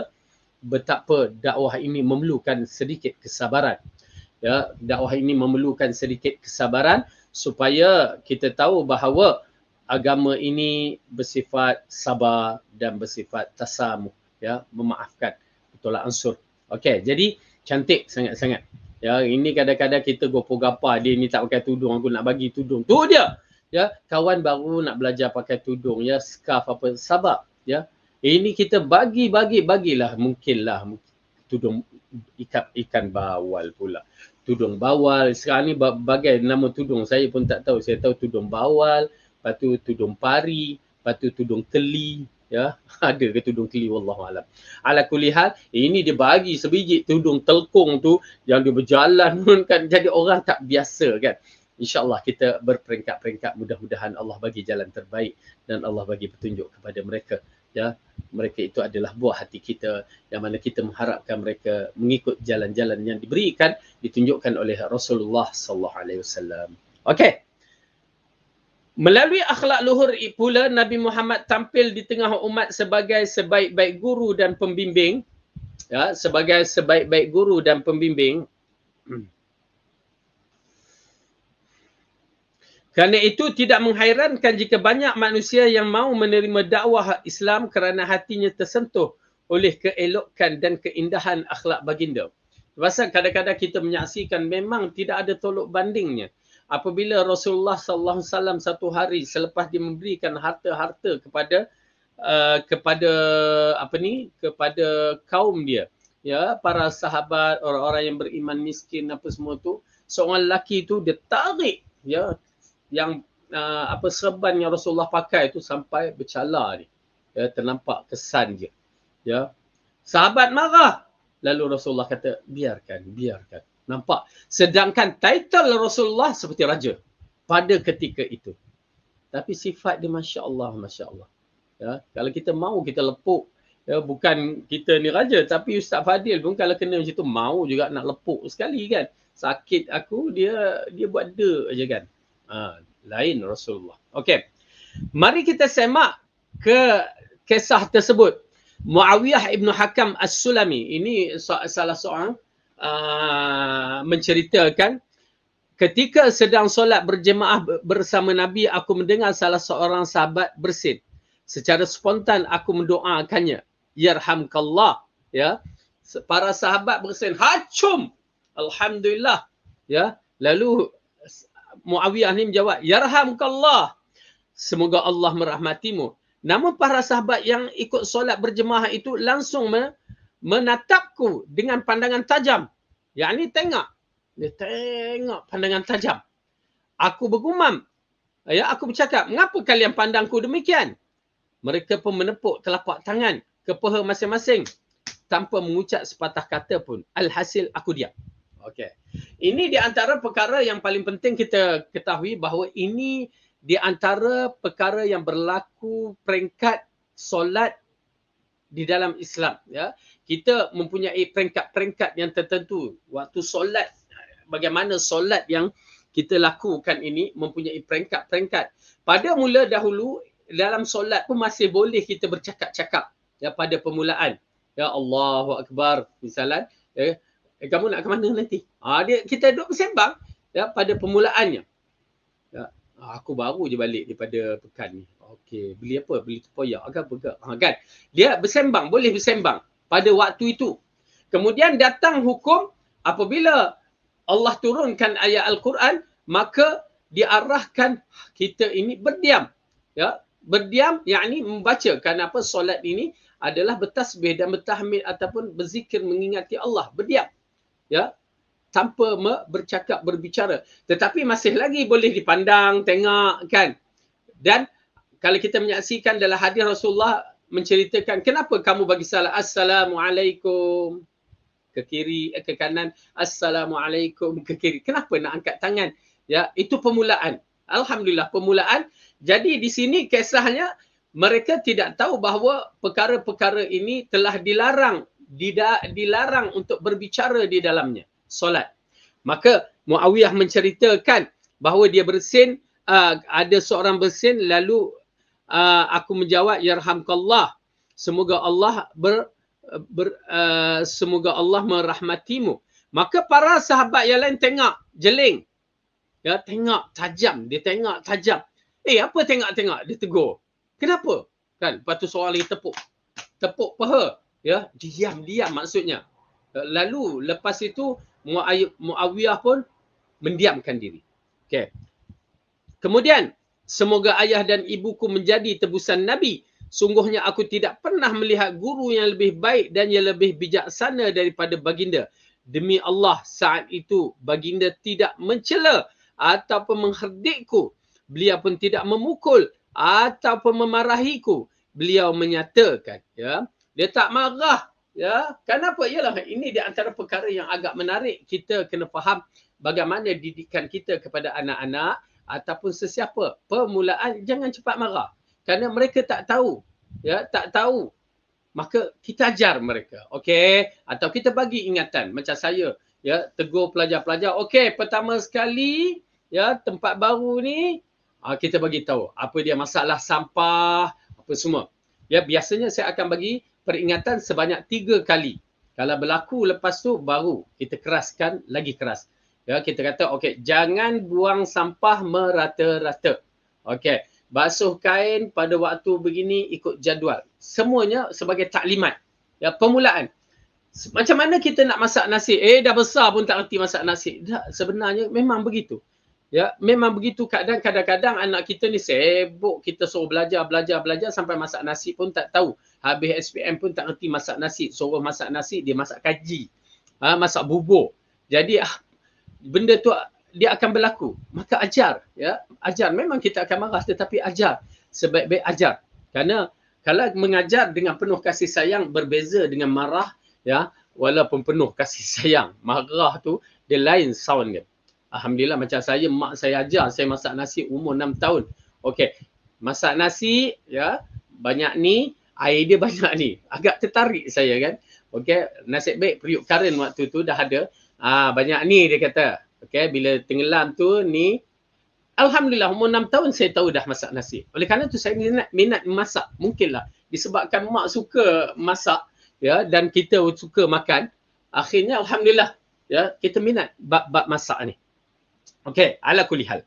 betapa dakwah ini memerlukan sedikit kesabaran ya dakwah ini memerlukan sedikit kesabaran supaya kita tahu bahawa agama ini bersifat sabar dan bersifat tasamuh ya memaafkan tolak ansur okey jadi cantik sangat-sangat ya ini kadang-kadang kita gopogapa dia ni tak pakai tudung aku nak bagi tudung tu dia ya kawan baru nak belajar pakai tudung ya scarf apa sabar ya ini kita bagi bagi bagilah mungkinlah tudung ikat ikan bawal pula tudung bawal sekarang ni bagai nama tudung saya pun tak tahu saya tahu tudung bawal lepas tu tudung pari, lepas tu tudung keli, ya. <laughs> Ada ke tudung keli wallahu alam. Ala kulihat, ini dia bagi sebiji tudung telkung tu yang dia berjalan <laughs> pun kan jadi orang tak biasa kan. Insya Allah kita berperingkat-peringkat mudah-mudahan Allah bagi jalan terbaik dan Allah bagi petunjuk kepada mereka. Ya, mereka itu adalah buah hati kita yang mana kita mengharapkan mereka mengikut jalan-jalan yang diberikan ditunjukkan oleh Rasulullah sallallahu alaihi wasallam. Okey. Melalui akhlak luhur pula Nabi Muhammad tampil di tengah umat sebagai sebaik-baik guru dan pembimbing. Ya, sebagai sebaik-baik guru dan pembimbing. Kerana itu tidak menghairankan jika banyak manusia yang mahu menerima dakwah Islam kerana hatinya tersentuh oleh keelokan dan keindahan akhlak baginda. Sebab kadang-kadang kita menyaksikan memang tidak ada tolok bandingnya apabila Rasulullah sallallahu alaihi wasallam satu hari selepas dia memberikan harta-harta kepada uh, kepada apa ni kepada kaum dia ya para sahabat orang-orang yang beriman miskin apa semua tu seorang lelaki tu dia tarik ya yang uh, apa serban yang Rasulullah pakai tu sampai bercalar ni ya ternampak kesan dia ya sahabat marah lalu Rasulullah kata biarkan biarkan Nampak? Sedangkan title Rasulullah seperti raja pada ketika itu. Tapi sifat dia Masya Allah, Masya Allah. Ya, kalau kita mau kita lepuk, ya, bukan kita ni raja. Tapi Ustaz Fadil pun kalau kena macam tu, mau juga nak lepuk sekali kan. Sakit aku, dia dia buat de aja kan. Ha, lain Rasulullah. Okey. Mari kita semak ke kisah tersebut. Muawiyah ibnu Hakam As-Sulami. Ini salah seorang Uh, menceritakan ketika sedang solat berjemaah bersama Nabi aku mendengar salah seorang sahabat bersin secara spontan aku mendoakannya yarhamkallah ya para sahabat bersin hacum alhamdulillah ya lalu Muawiyah ni menjawab yarhamkallah semoga Allah merahmatimu Namun para sahabat yang ikut solat berjemaah itu langsung me- menatapku dengan pandangan tajam. Yang ni tengok. Dia tengok pandangan tajam. Aku bergumam. Ya, aku bercakap, mengapa kalian pandangku demikian? Mereka pun menepuk telapak tangan ke peha masing-masing tanpa mengucap sepatah kata pun. Alhasil aku diam. Okay, Ini di antara perkara yang paling penting kita ketahui bahawa ini di antara perkara yang berlaku peringkat solat di dalam Islam ya kita mempunyai peringkat-peringkat yang tertentu waktu solat bagaimana solat yang kita lakukan ini mempunyai peringkat-peringkat pada mula dahulu dalam solat pun masih boleh kita bercakap-cakap ya pada permulaan ya Allah akbar misalnya eh, eh kamu nak ke mana nanti ha, dia kita duduk sembang ya pada permulaannya ya ah, aku baru je balik daripada pekan ni okey beli apa beli tepoyak agak agak. ha, kan dia bersembang boleh bersembang pada waktu itu. Kemudian datang hukum apabila Allah turunkan ayat Al-Quran, maka diarahkan kita ini berdiam. Ya, berdiam yakni membaca kenapa solat ini adalah bertasbih dan bertahmid ataupun berzikir mengingati Allah berdiam ya tanpa bercakap berbicara tetapi masih lagi boleh dipandang tengok kan dan kalau kita menyaksikan dalam hadis Rasulullah menceritakan kenapa kamu bagi salam assalamualaikum ke kiri eh, ke kanan assalamualaikum ke kiri kenapa nak angkat tangan ya itu permulaan alhamdulillah permulaan jadi di sini kisahnya mereka tidak tahu bahawa perkara-perkara ini telah dilarang tidak dilarang untuk berbicara di dalamnya solat maka Muawiyah menceritakan bahawa dia bersin uh, ada seorang bersin lalu Ah, aku menjawab yarhamkallah semoga Allah ber, ber uh, semoga Allah merahmatimu maka para sahabat yang lain tengok jeling ya tengok tajam dia tengok tajam eh apa tengok-tengok dia tegur kenapa kan lepas tu seorang lagi tepuk tepuk paha ya diam diam maksudnya lalu lepas itu Muawiyah pun mendiamkan diri okey kemudian Semoga ayah dan ibuku menjadi tebusan Nabi. Sungguhnya aku tidak pernah melihat guru yang lebih baik dan yang lebih bijaksana daripada baginda. Demi Allah saat itu baginda tidak mencela ataupun mengherdikku. Beliau pun tidak memukul ataupun memarahiku. Beliau menyatakan, ya, dia tak marah, ya. Kenapa? Iyalah, ini di antara perkara yang agak menarik kita kena faham bagaimana didikan kita kepada anak-anak ataupun sesiapa permulaan jangan cepat marah kerana mereka tak tahu ya tak tahu maka kita ajar mereka okey atau kita bagi ingatan macam saya ya tegur pelajar-pelajar okey pertama sekali ya tempat baru ni ah, kita bagi tahu apa dia masalah sampah apa semua ya biasanya saya akan bagi peringatan sebanyak tiga kali kalau berlaku lepas tu baru kita keraskan lagi keras ya kita kata okay, jangan buang sampah merata-rata Okay, basuh kain pada waktu begini ikut jadual semuanya sebagai taklimat ya permulaan macam mana kita nak masak nasi eh dah besar pun tak nanti masak nasi dah sebenarnya memang begitu ya memang begitu kadang kadang anak kita ni sibuk kita suruh belajar belajar belajar sampai masak nasi pun tak tahu habis SPM pun tak nanti masak nasi suruh masak nasi dia masak kaji ha, masak bubur jadi ah, benda tu dia akan berlaku maka ajar ya ajar memang kita akan marah tetapi ajar sebaik-baik ajar Karena kalau mengajar dengan penuh kasih sayang berbeza dengan marah ya walaupun penuh kasih sayang marah tu dia lain sound dia alhamdulillah macam saya mak saya ajar saya masak nasi umur 6 tahun okey masak nasi ya banyak ni air dia <laughs> banyak ni agak tertarik saya kan okey nasib baik periuk karen waktu tu dah ada Ah uh, banyak ni dia kata. Okey bila tenggelam tu ni alhamdulillah umur 6 tahun saya tahu dah masak nasi. Oleh kerana tu saya minat minat masak. Mungkinlah disebabkan mak suka masak ya dan kita suka makan akhirnya alhamdulillah ya kita minat bab-bab masak ni. Okey, ala kulihal.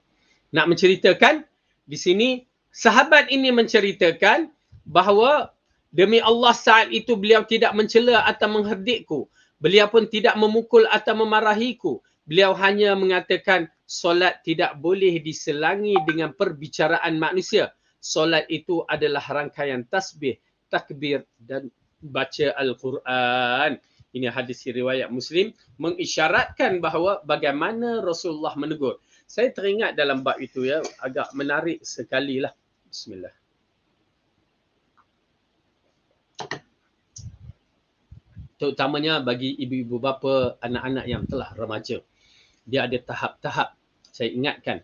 Nak menceritakan di sini sahabat ini menceritakan bahawa demi Allah saat itu beliau tidak mencela atau mengherdikku. Beliau pun tidak memukul atau memarahiku. Beliau hanya mengatakan solat tidak boleh diselangi dengan perbicaraan manusia. Solat itu adalah rangkaian tasbih, takbir dan baca Al-Quran. Ini hadis riwayat Muslim mengisyaratkan bahawa bagaimana Rasulullah menegur. Saya teringat dalam bab itu ya agak menarik sekali lah. Bismillahirrahmanirrahim. terutamanya bagi ibu-ibu bapa anak-anak yang telah remaja. Dia ada tahap-tahap. Saya ingatkan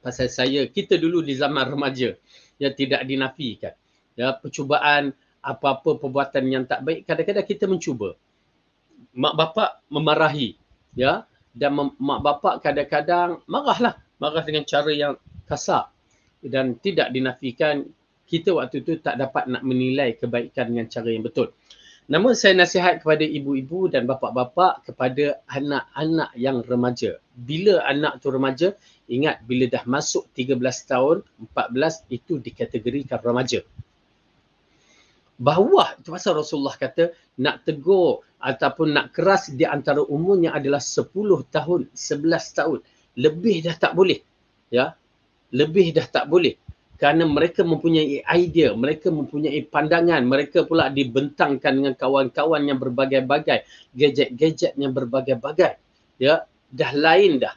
pasal saya kita dulu di zaman remaja yang tidak dinafikan. Ya percubaan apa-apa perbuatan yang tak baik kadang-kadang kita mencuba. Mak bapak memarahi ya dan mem- mak bapak kadang-kadang marahlah, marah dengan cara yang kasar dan tidak dinafikan kita waktu itu tak dapat nak menilai kebaikan dengan cara yang betul. Namun saya nasihat kepada ibu-ibu dan bapa-bapa kepada anak-anak yang remaja. Bila anak tu remaja, ingat bila dah masuk 13 tahun, 14 itu dikategorikan remaja. Bahawa itu pasal Rasulullah kata nak tegur ataupun nak keras di antara umurnya adalah 10 tahun, 11 tahun. Lebih dah tak boleh. Ya. Lebih dah tak boleh kerana mereka mempunyai idea, mereka mempunyai pandangan, mereka pula dibentangkan dengan kawan-kawan yang berbagai-bagai, gadget-gadget yang berbagai-bagai. Ya, dah lain dah.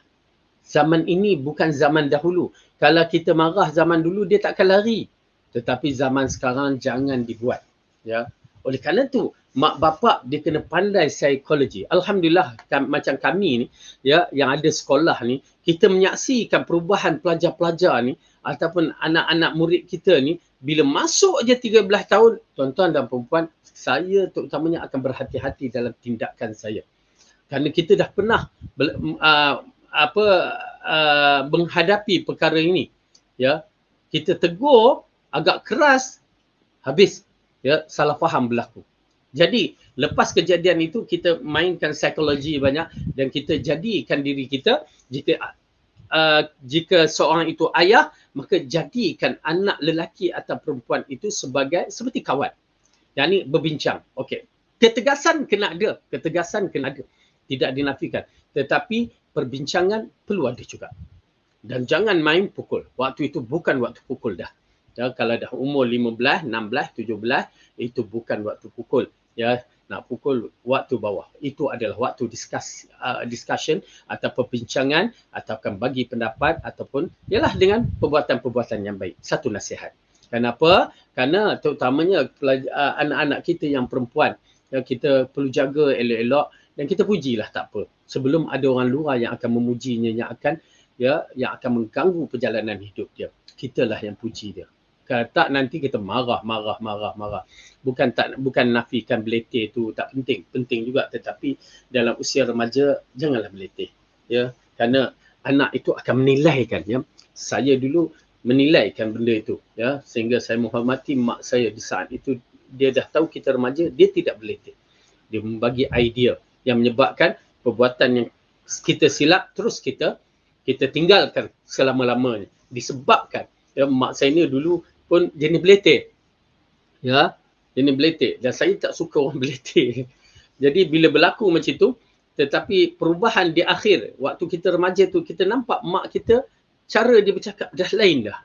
Zaman ini bukan zaman dahulu. Kalau kita marah zaman dulu dia takkan lari. Tetapi zaman sekarang jangan dibuat. Ya. Oleh kerana tu mak bapak dia kena pandai psikologi. Alhamdulillah kan, macam kami ni ya yang ada sekolah ni kita menyaksikan perubahan pelajar-pelajar ni ataupun anak-anak murid kita ni bila masuk je 13 tahun tuan-tuan dan perempuan saya terutamanya akan berhati-hati dalam tindakan saya kerana kita dah pernah uh, apa uh, menghadapi perkara ini ya kita tegur agak keras habis ya salah faham berlaku jadi lepas kejadian itu kita mainkan psikologi banyak dan kita jadikan diri kita jika uh, jika seorang itu ayah maka jadikan anak lelaki atau perempuan itu sebagai seperti kawan. Yang ini berbincang. Okey. Ketegasan kena ada. Ketegasan kena ada. Tidak dinafikan. Tetapi perbincangan perlu ada juga. Dan jangan main pukul. Waktu itu bukan waktu pukul dah. Ya, kalau dah umur 15, 16, 17, itu bukan waktu pukul. Ya, nak pukul waktu bawah. Itu adalah waktu discuss, uh, discussion atau perbincangan ataupun bagi pendapat ataupun ialah dengan perbuatan-perbuatan yang baik. Satu nasihat. Kenapa? Kerana terutamanya uh, anak-anak kita yang perempuan yang kita perlu jaga elok-elok dan kita pujilah tak apa. Sebelum ada orang luar yang akan memujinya yang akan ya yang akan mengganggu perjalanan hidup dia. Kitalah yang puji dia. Kalau tak nanti kita marah, marah, marah, marah. Bukan tak bukan nafikan beletih itu tak penting. Penting juga tetapi dalam usia remaja janganlah beletih. Ya, kerana anak itu akan menilaikan ya. Saya dulu menilaikan benda itu ya sehingga saya menghormati mak saya di saat itu dia dah tahu kita remaja dia tidak beletih. Dia membagi idea yang menyebabkan perbuatan yang kita silap terus kita kita tinggalkan selama-lamanya disebabkan ya, mak saya ni dulu pun jenis beletik. Ya, jenis beletik. Dan saya tak suka orang <laughs> beletik. Jadi bila berlaku macam tu, tetapi perubahan di akhir, waktu kita remaja tu, kita nampak mak kita, cara dia bercakap dah lain dah.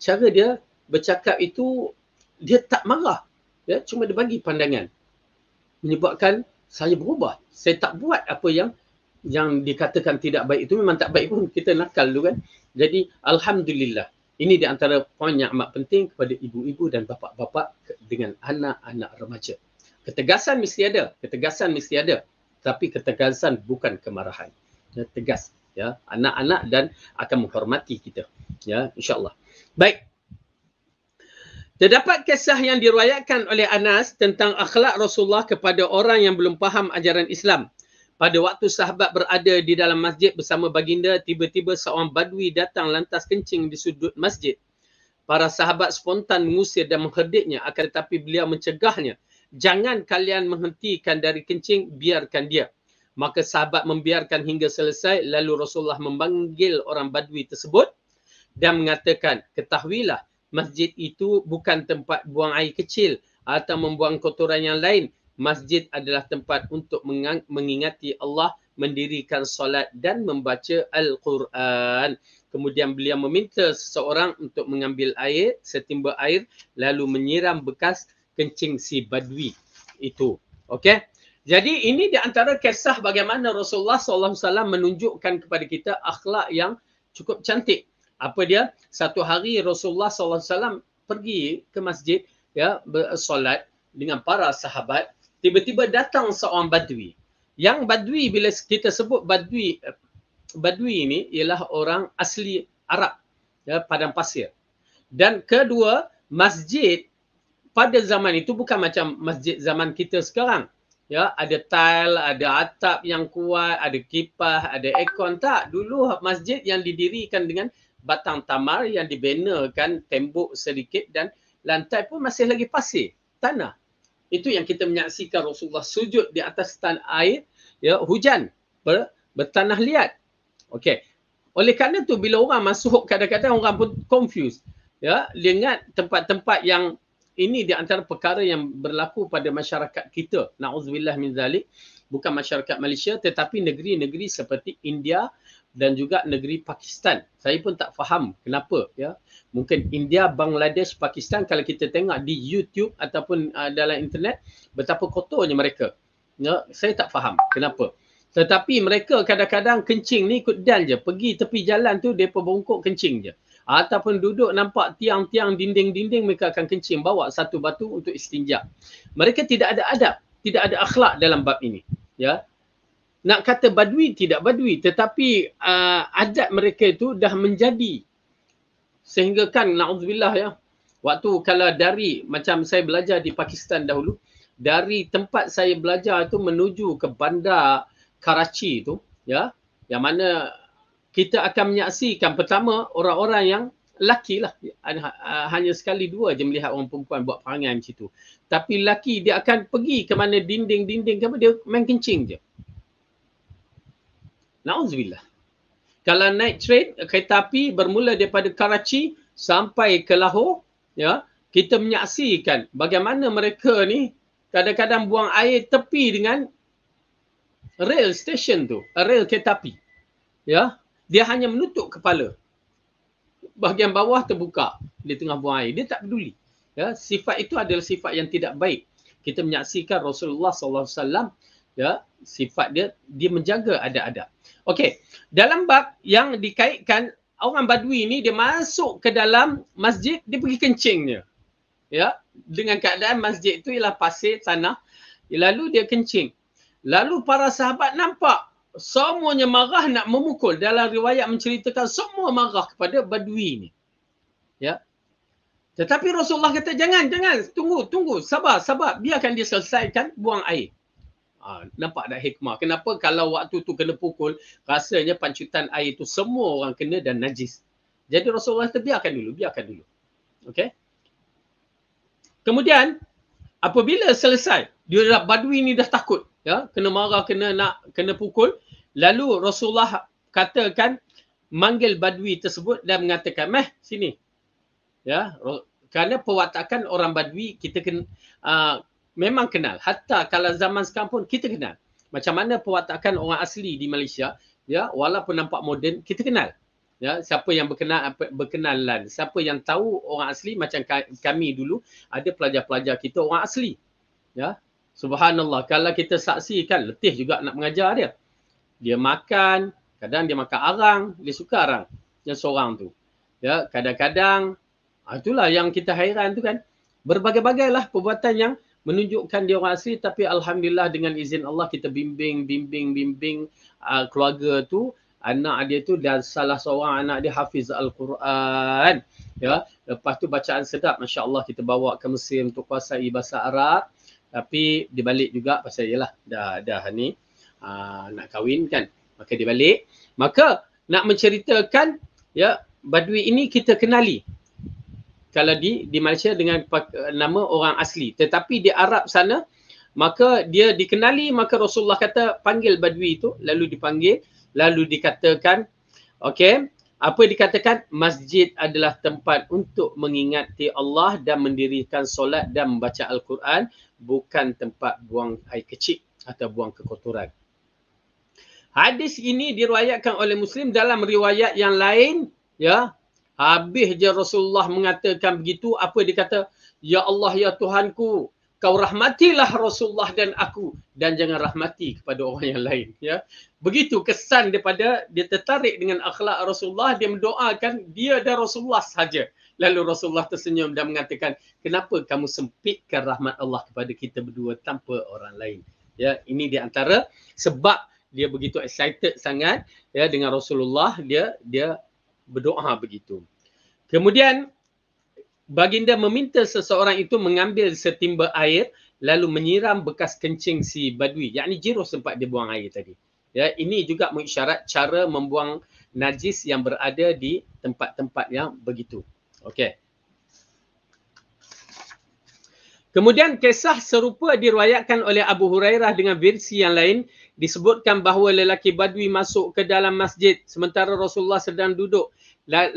Cara dia bercakap itu, dia tak marah. Ya, cuma dia bagi pandangan. Menyebabkan saya berubah. Saya tak buat apa yang yang dikatakan tidak baik itu memang tak baik pun kita nakal tu kan jadi alhamdulillah ini di antara poin yang amat penting kepada ibu-ibu dan bapa-bapa dengan anak-anak remaja. Ketegasan mesti ada, ketegasan mesti ada. Tapi ketegasan bukan kemarahan. Ya, tegas ya anak-anak dan akan menghormati kita ya insyaallah. Baik. Terdapat kisah yang diriwayatkan oleh Anas tentang akhlak Rasulullah kepada orang yang belum faham ajaran Islam. Pada waktu sahabat berada di dalam masjid bersama baginda, tiba-tiba seorang badui datang lantas kencing di sudut masjid. Para sahabat spontan mengusir dan mengherdiknya akan tetapi beliau mencegahnya. Jangan kalian menghentikan dari kencing, biarkan dia. Maka sahabat membiarkan hingga selesai lalu Rasulullah memanggil orang badui tersebut dan mengatakan, ketahuilah masjid itu bukan tempat buang air kecil atau membuang kotoran yang lain Masjid adalah tempat untuk mengingati Allah, mendirikan solat dan membaca Al-Quran. Kemudian beliau meminta seseorang untuk mengambil air, setimba air, lalu menyiram bekas kencing si badui itu. Okey? Jadi ini di antara kisah bagaimana Rasulullah SAW menunjukkan kepada kita akhlak yang cukup cantik. Apa dia? Satu hari Rasulullah SAW pergi ke masjid ya bersolat dengan para sahabat tiba-tiba datang seorang badui yang badui bila kita sebut badui badui ini ialah orang asli Arab ya padang pasir dan kedua masjid pada zaman itu bukan macam masjid zaman kita sekarang ya ada tile ada atap yang kuat ada kipah, ada aircon tak dulu masjid yang didirikan dengan batang tamar yang dibenarkan tembok sedikit dan lantai pun masih lagi pasir tanah itu yang kita menyaksikan Rasulullah sujud di atas tanah air ya hujan ber, bertanah liat okey oleh kerana tu bila orang masuk kadang-kadang orang pun confused ya dengan tempat-tempat yang ini di antara perkara yang berlaku pada masyarakat kita naudzubillah min zalik bukan masyarakat Malaysia tetapi negeri-negeri seperti India dan juga negeri Pakistan. Saya pun tak faham kenapa ya. Mungkin India, Bangladesh, Pakistan kalau kita tengok di YouTube ataupun uh, dalam internet betapa kotornya mereka. Ya, saya tak faham kenapa. Tetapi mereka kadang-kadang kencing ni ikut dan je. Pergi tepi jalan tu depa bongkok kencing je. Ataupun duduk nampak tiang-tiang dinding-dinding mereka akan kencing bawa satu batu untuk istinja. Mereka tidak ada adab, tidak ada akhlak dalam bab ini ya nak kata badui tidak badui tetapi uh, adat mereka itu dah menjadi sehingga kan naudzubillah ya waktu kalau dari macam saya belajar di Pakistan dahulu dari tempat saya belajar itu menuju ke bandar Karachi itu ya yang mana kita akan menyaksikan pertama orang-orang yang lelaki lah. Ah, hanya sekali dua je melihat orang perempuan buat perangai macam tu. Tapi lelaki dia akan pergi ke mana dinding-dinding ke apa, dia main kencing je. Na'udzubillah. Kalau naik train, kereta api bermula daripada Karachi sampai ke Lahore, ya, kita menyaksikan bagaimana mereka ni kadang-kadang buang air tepi dengan rail station tu, rail kereta api. Ya, dia hanya menutup kepala bahagian bawah terbuka di tengah buang air dia tak peduli ya sifat itu adalah sifat yang tidak baik kita menyaksikan Rasulullah sallallahu alaihi wasallam ya sifat dia dia menjaga adab-adab okey dalam bab yang dikaitkan orang badui ni dia masuk ke dalam masjid dia pergi kencingnya ya dengan keadaan masjid tu ialah pasir tanah lalu dia kencing lalu para sahabat nampak semuanya marah nak memukul dalam riwayat menceritakan semua marah kepada badui ni ya tetapi Rasulullah kata jangan jangan tunggu tunggu sabar sabar biarkan dia selesaikan buang air ha, nampak dah hikmah kenapa kalau waktu tu kena pukul rasanya pancutan air tu semua orang kena dan najis jadi Rasulullah kata biarkan dulu biarkan dulu Okay. kemudian apabila selesai dia dah badui ni dah takut ya kena marah kena nak kena pukul Lalu Rasulullah katakan manggil badui tersebut dan mengatakan, "Meh, sini." Ya, kerana pewatakan orang badui kita ken, uh, memang kenal. Hatta kalau zaman sekarang pun kita kenal. Macam mana pewatakan orang asli di Malaysia, ya, walaupun nampak moden, kita kenal. Ya, siapa yang berkenal, berkenalan, siapa yang tahu orang asli macam kami dulu, ada pelajar-pelajar kita orang asli. Ya. Subhanallah, kalau kita saksikan letih juga nak mengajar dia dia makan kadang dia makan arang dia suka arang yang seorang tu ya kadang-kadang ah, itulah yang kita hairan tu kan berbagai-bagailah perbuatan yang menunjukkan dia orang asli tapi alhamdulillah dengan izin Allah kita bimbing bimbing bimbing uh, keluarga tu anak dia tu dan salah seorang anak dia hafiz al-Quran ya lepas tu bacaan sedap masya-Allah kita bawa ke Mesir untuk kuasai bahasa Arab tapi dibalik juga pasal ialah dah dah ni aa, ah, nak kahwin kan maka dia balik maka nak menceritakan ya badui ini kita kenali kalau di di Malaysia dengan nama orang asli tetapi di Arab sana maka dia dikenali maka Rasulullah kata panggil badui itu lalu dipanggil lalu dikatakan okey apa dikatakan masjid adalah tempat untuk mengingati Allah dan mendirikan solat dan membaca al-Quran bukan tempat buang air kecil atau buang kekotoran Hadis ini diriwayatkan oleh Muslim dalam riwayat yang lain, ya. Habis je Rasulullah mengatakan begitu, apa dia kata? Ya Allah ya Tuhanku, kau rahmatilah Rasulullah dan aku dan jangan rahmati kepada orang yang lain, ya. Begitu kesan daripada dia tertarik dengan akhlak Rasulullah, dia mendoakan dia dan Rasulullah saja. Lalu Rasulullah tersenyum dan mengatakan, "Kenapa kamu sempitkan rahmat Allah kepada kita berdua tanpa orang lain?" Ya, ini di antara sebab dia begitu excited sangat ya dengan Rasulullah dia dia berdoa begitu. Kemudian baginda meminta seseorang itu mengambil setimba air lalu menyiram bekas kencing si badui ni jiruh sempat dia buang air tadi. Ya ini juga mengisyarat cara membuang najis yang berada di tempat-tempat yang begitu. Okey. Kemudian kisah serupa diriwayatkan oleh Abu Hurairah dengan versi yang lain disebutkan bahawa lelaki badui masuk ke dalam masjid sementara Rasulullah sedang duduk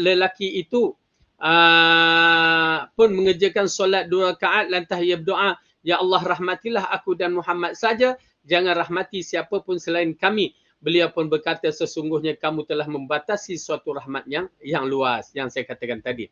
lelaki itu uh, pun mengerjakan solat dua ka'at lantah ia berdoa ya Allah rahmatilah aku dan Muhammad saja jangan rahmati siapa pun selain kami beliau pun berkata sesungguhnya kamu telah membatasi suatu rahmat yang yang luas yang saya katakan tadi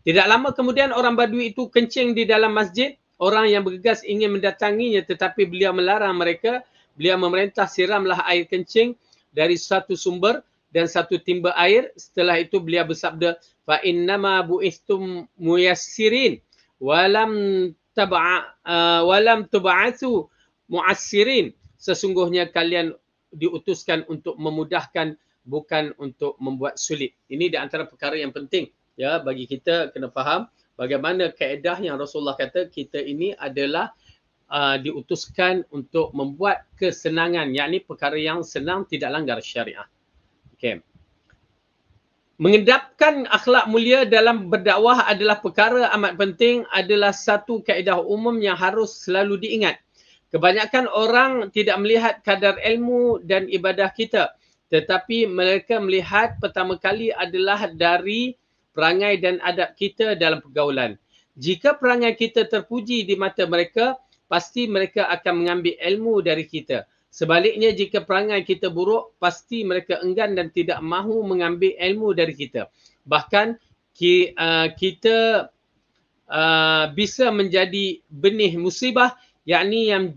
tidak lama kemudian orang badui itu kencing di dalam masjid orang yang bergegas ingin mendatanginya tetapi beliau melarang mereka beliau memerintah siramlah air kencing dari satu sumber dan satu timba air setelah itu beliau bersabda fa innama buistum muyassirin walam taba uh, walam tubatsu muassirin sesungguhnya kalian diutuskan untuk memudahkan bukan untuk membuat sulit ini di antara perkara yang penting ya bagi kita kena faham bagaimana kaedah yang Rasulullah kata kita ini adalah uh, diutuskan untuk membuat kesenangan yakni perkara yang senang tidak langgar syariah. Okay. Mengedapkan akhlak mulia dalam berdakwah adalah perkara amat penting adalah satu kaedah umum yang harus selalu diingat. Kebanyakan orang tidak melihat kadar ilmu dan ibadah kita tetapi mereka melihat pertama kali adalah dari perangai dan adab kita dalam pergaulan. Jika perangai kita terpuji di mata mereka, pasti mereka akan mengambil ilmu dari kita. Sebaliknya jika perangai kita buruk, pasti mereka enggan dan tidak mahu mengambil ilmu dari kita. Bahkan ki, uh, kita uh, bisa menjadi benih musibah, yakni yang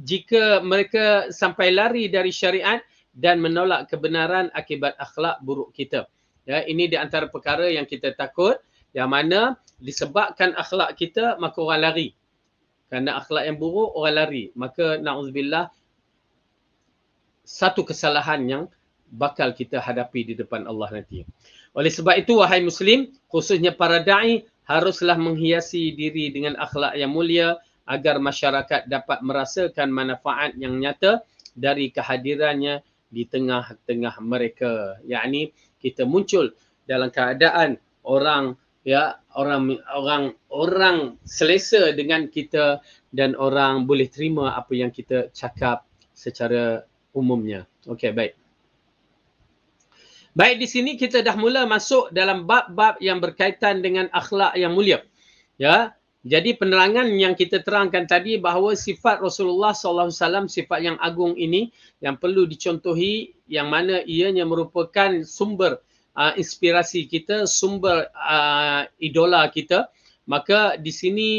jika mereka sampai lari dari syariat dan menolak kebenaran akibat akhlak buruk kita. Ya, ini di antara perkara yang kita takut, yang mana disebabkan akhlak kita, maka orang lari. Kerana akhlak yang buruk, orang lari. Maka na'udzubillah, satu kesalahan yang bakal kita hadapi di depan Allah nanti. Oleh sebab itu, wahai Muslim, khususnya para da'i, haruslah menghiasi diri dengan akhlak yang mulia agar masyarakat dapat merasakan manfaat yang nyata dari kehadirannya di tengah-tengah mereka. Yang kita muncul dalam keadaan orang ya orang orang orang selesa dengan kita dan orang boleh terima apa yang kita cakap secara umumnya. Okey, baik. Baik di sini kita dah mula masuk dalam bab-bab yang berkaitan dengan akhlak yang mulia. Ya. Jadi penerangan yang kita terangkan tadi bahawa sifat Rasulullah sallallahu alaihi wasallam sifat yang agung ini yang perlu dicontohi yang mana ianya merupakan sumber uh, inspirasi kita, sumber uh, idola kita, maka di sini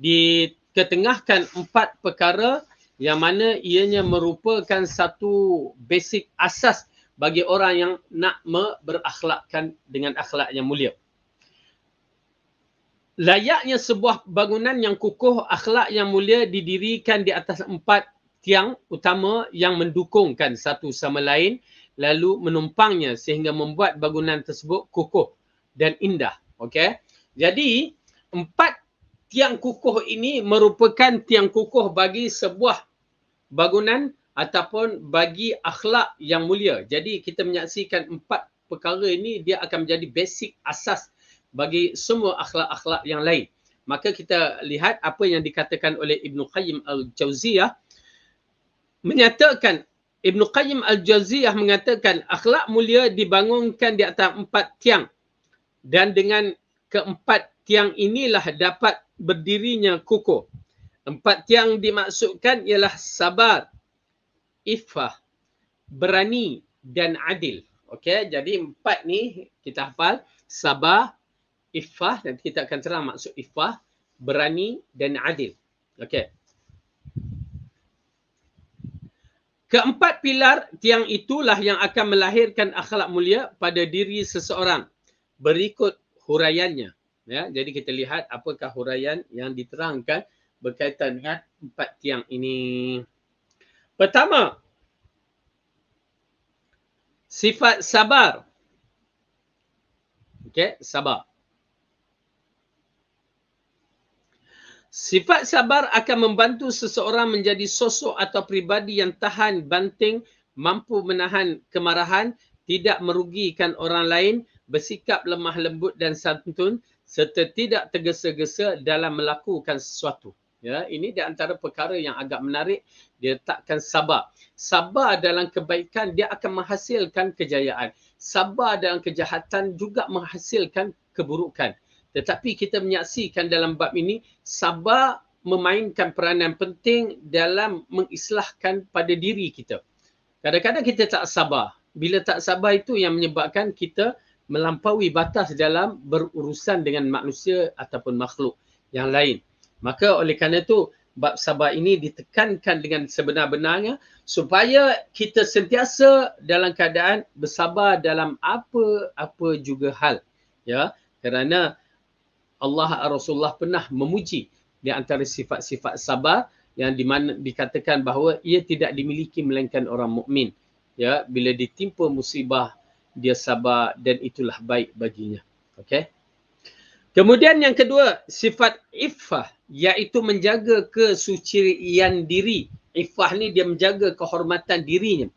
diketengahkan empat perkara yang mana ianya merupakan satu basic asas bagi orang yang nak berakhlakkan dengan akhlak yang mulia. Layaknya sebuah bangunan yang kukuh, akhlak yang mulia didirikan di atas empat tiang utama yang mendukungkan satu sama lain lalu menumpangnya sehingga membuat bangunan tersebut kukuh dan indah. Okey. Jadi empat tiang kukuh ini merupakan tiang kukuh bagi sebuah bangunan ataupun bagi akhlak yang mulia. Jadi kita menyaksikan empat perkara ini dia akan menjadi basic asas bagi semua akhlak-akhlak yang lain. Maka kita lihat apa yang dikatakan oleh Ibn Qayyim al-Jawziyah menyatakan Ibn Qayyim Al-Jaziyah mengatakan akhlak mulia dibangunkan di atas empat tiang dan dengan keempat tiang inilah dapat berdirinya kukuh. Empat tiang dimaksudkan ialah sabar, ifah, berani dan adil. Okey, jadi empat ni kita hafal sabar, ifah nanti kita akan terang maksud ifah, berani dan adil. Okey. Keempat pilar tiang itulah yang akan melahirkan akhlak mulia pada diri seseorang. Berikut huraiannya. Ya, jadi kita lihat apakah huraian yang diterangkan berkaitan dengan empat tiang ini. Pertama, sifat sabar. Okey, sabar. Sifat sabar akan membantu seseorang menjadi sosok atau pribadi yang tahan banting, mampu menahan kemarahan, tidak merugikan orang lain, bersikap lemah lembut dan santun serta tidak tergesa-gesa dalam melakukan sesuatu. Ya, ini di antara perkara yang agak menarik dia letakkan sabar. Sabar dalam kebaikan dia akan menghasilkan kejayaan. Sabar dalam kejahatan juga menghasilkan keburukan. Tetapi kita menyaksikan dalam bab ini sabar memainkan peranan penting dalam mengislahkan pada diri kita. Kadang-kadang kita tak sabar. Bila tak sabar itu yang menyebabkan kita melampaui batas dalam berurusan dengan manusia ataupun makhluk yang lain. Maka oleh kerana itu bab sabar ini ditekankan dengan sebenar-benarnya supaya kita sentiasa dalam keadaan bersabar dalam apa-apa juga hal. Ya, kerana Allah Rasulullah pernah memuji di antara sifat-sifat sabar yang di mana dikatakan bahawa ia tidak dimiliki melainkan orang mukmin ya bila ditimpa musibah dia sabar dan itulah baik baginya okey kemudian yang kedua sifat iffah iaitu menjaga kesucian diri iffah ni dia menjaga kehormatan dirinya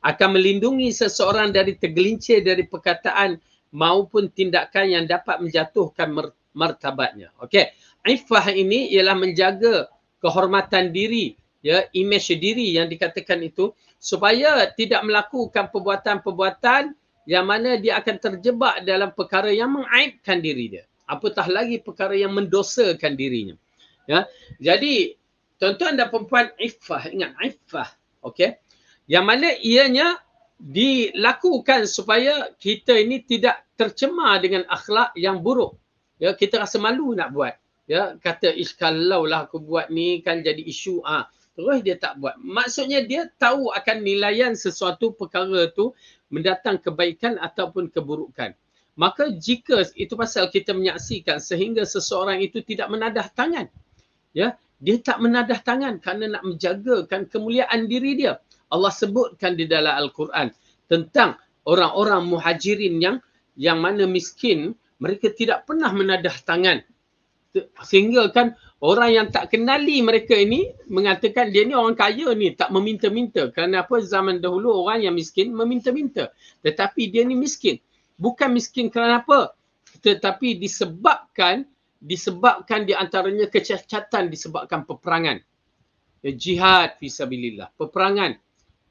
akan melindungi seseorang dari tergelincir dari perkataan maupun tindakan yang dapat menjatuhkan mertua martabatnya. Okey. Iffah ini ialah menjaga kehormatan diri, ya, imej diri yang dikatakan itu supaya tidak melakukan perbuatan-perbuatan yang mana dia akan terjebak dalam perkara yang mengaibkan diri dia. Apatah lagi perkara yang mendosakan dirinya. Ya. Jadi, tuan-tuan dan perempuan iffah, ingat iffah. Okey. Yang mana ianya dilakukan supaya kita ini tidak tercemar dengan akhlak yang buruk ya kita rasa malu nak buat ya kata ish kalau lah aku buat ni kan jadi isu ah ha. terus dia tak buat maksudnya dia tahu akan nilaian sesuatu perkara tu mendatang kebaikan ataupun keburukan maka jika itu pasal kita menyaksikan sehingga seseorang itu tidak menadah tangan ya dia tak menadah tangan kerana nak menjagakan kemuliaan diri dia Allah sebutkan di dalam al-Quran tentang orang-orang muhajirin yang yang mana miskin mereka tidak pernah menadah tangan sehingga kan orang yang tak kenali mereka ini mengatakan dia ni orang kaya ni tak meminta-minta kerana apa zaman dahulu orang yang miskin meminta-minta tetapi dia ni miskin bukan miskin kerana apa tetapi disebabkan disebabkan di antaranya kecacatan disebabkan peperangan ya, jihad fisabilillah peperangan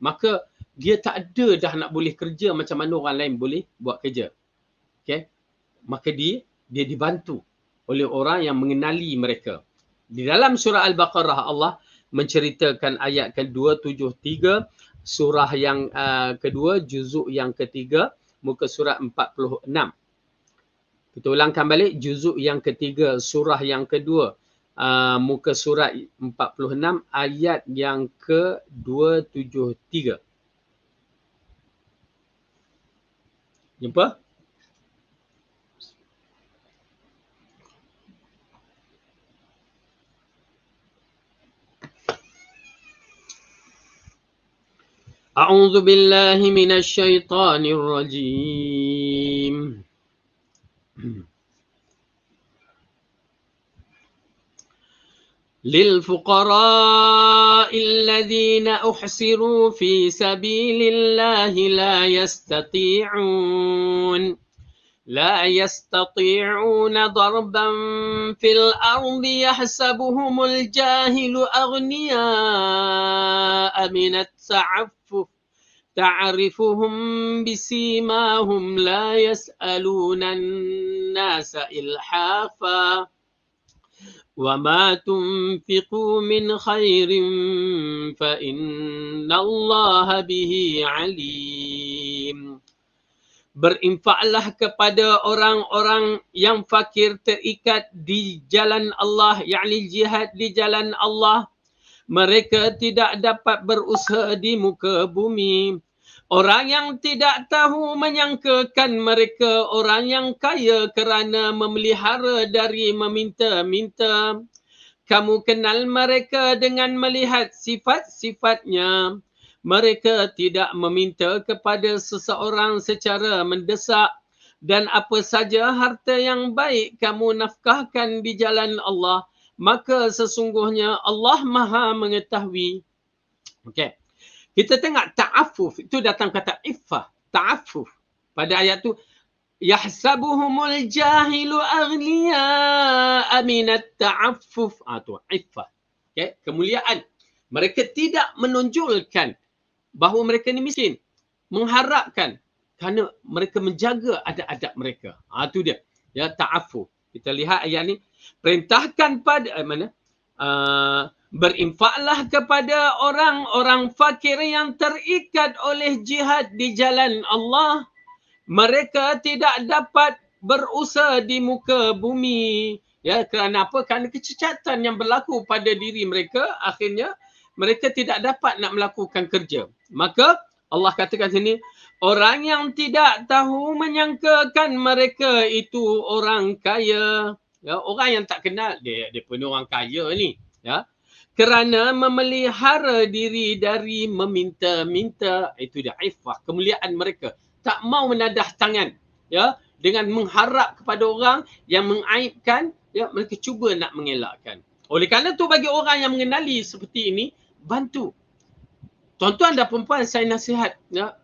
maka dia tak ada dah nak boleh kerja macam mana orang lain boleh buat kerja okay? maka dia dia dibantu oleh orang yang mengenali mereka. Di dalam surah Al-Baqarah Allah menceritakan ayat ke-273 surah yang uh, kedua juzuk yang ketiga muka surat 46. Kita ulangkan balik juzuk yang ketiga surah yang kedua uh, muka surat 46 ayat yang ke-273. Jumpa? أعوذ بالله من الشيطان الرجيم للفقراء الذين أحسروا في سبيل الله لا يستطيعون لا يستطيعون ضربا في الأرض يحسبهم الجاهل أغنياء من التعفف تعرفهم بسيماهم لا يسألون الناس إلحافا وما تنفقوا من خير فإن الله به عليم Berinfaklah kepada orang-orang yang fakir terikat di jalan Allah, yakni jihad di jalan Allah, mereka tidak dapat berusaha di muka bumi. Orang yang tidak tahu menyangkakan mereka orang yang kaya kerana memelihara dari meminta-minta. Kamu kenal mereka dengan melihat sifat-sifatnya. Mereka tidak meminta kepada seseorang secara mendesak dan apa saja harta yang baik kamu nafkahkan di jalan Allah maka sesungguhnya Allah Maha mengetahui. Okey. Kita tengok ta'affuf itu datang kata iffah, ta'affuf. Pada ayat tu yahsabuhumul jahilu aghnia aminat ta'affuf. Ah tu iffah. Okey, kemuliaan. Mereka tidak menonjolkan bahawa mereka ni miskin. Mengharapkan kerana mereka menjaga adab-adab mereka. Ah tu dia. Ya ta'affuf. Kita lihat ayat ni perintahkan pada eh, mana uh, berinfaklah kepada orang-orang fakir yang terikat oleh jihad di jalan Allah mereka tidak dapat berusaha di muka bumi ya kerana apa kerana kecacatan yang berlaku pada diri mereka akhirnya mereka tidak dapat nak melakukan kerja maka Allah katakan sini orang yang tidak tahu menyangkakan mereka itu orang kaya ya orang yang tak kenal dia dia pun orang kaya ni ya kerana memelihara diri dari meminta-minta itu dia ifah kemuliaan mereka tak mau menadah tangan ya dengan mengharap kepada orang yang mengaibkan ya mereka cuba nak mengelakkan oleh kerana tu bagi orang yang mengenali seperti ini bantu tuan-tuan dan perempuan saya nasihat ya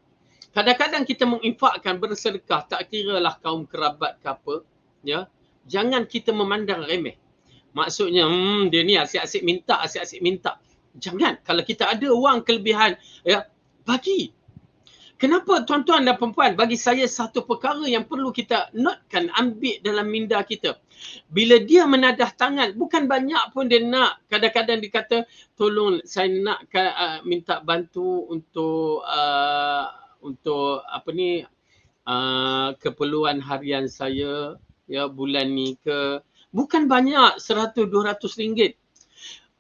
kadang-kadang kita menginfakkan bersedekah tak kiralah kaum kerabat ke apa ya jangan kita memandang remeh. Maksudnya hmm, dia ni asyik-asyik minta, asyik-asyik minta. Jangan. Kalau kita ada wang kelebihan, ya, bagi. Kenapa tuan-tuan dan perempuan bagi saya satu perkara yang perlu kita notkan, ambil dalam minda kita. Bila dia menadah tangan, bukan banyak pun dia nak. Kadang-kadang dia kata, tolong saya nak uh, minta bantu untuk uh, untuk apa ni uh, keperluan harian saya ya bulan ni ke bukan banyak 100 200 ringgit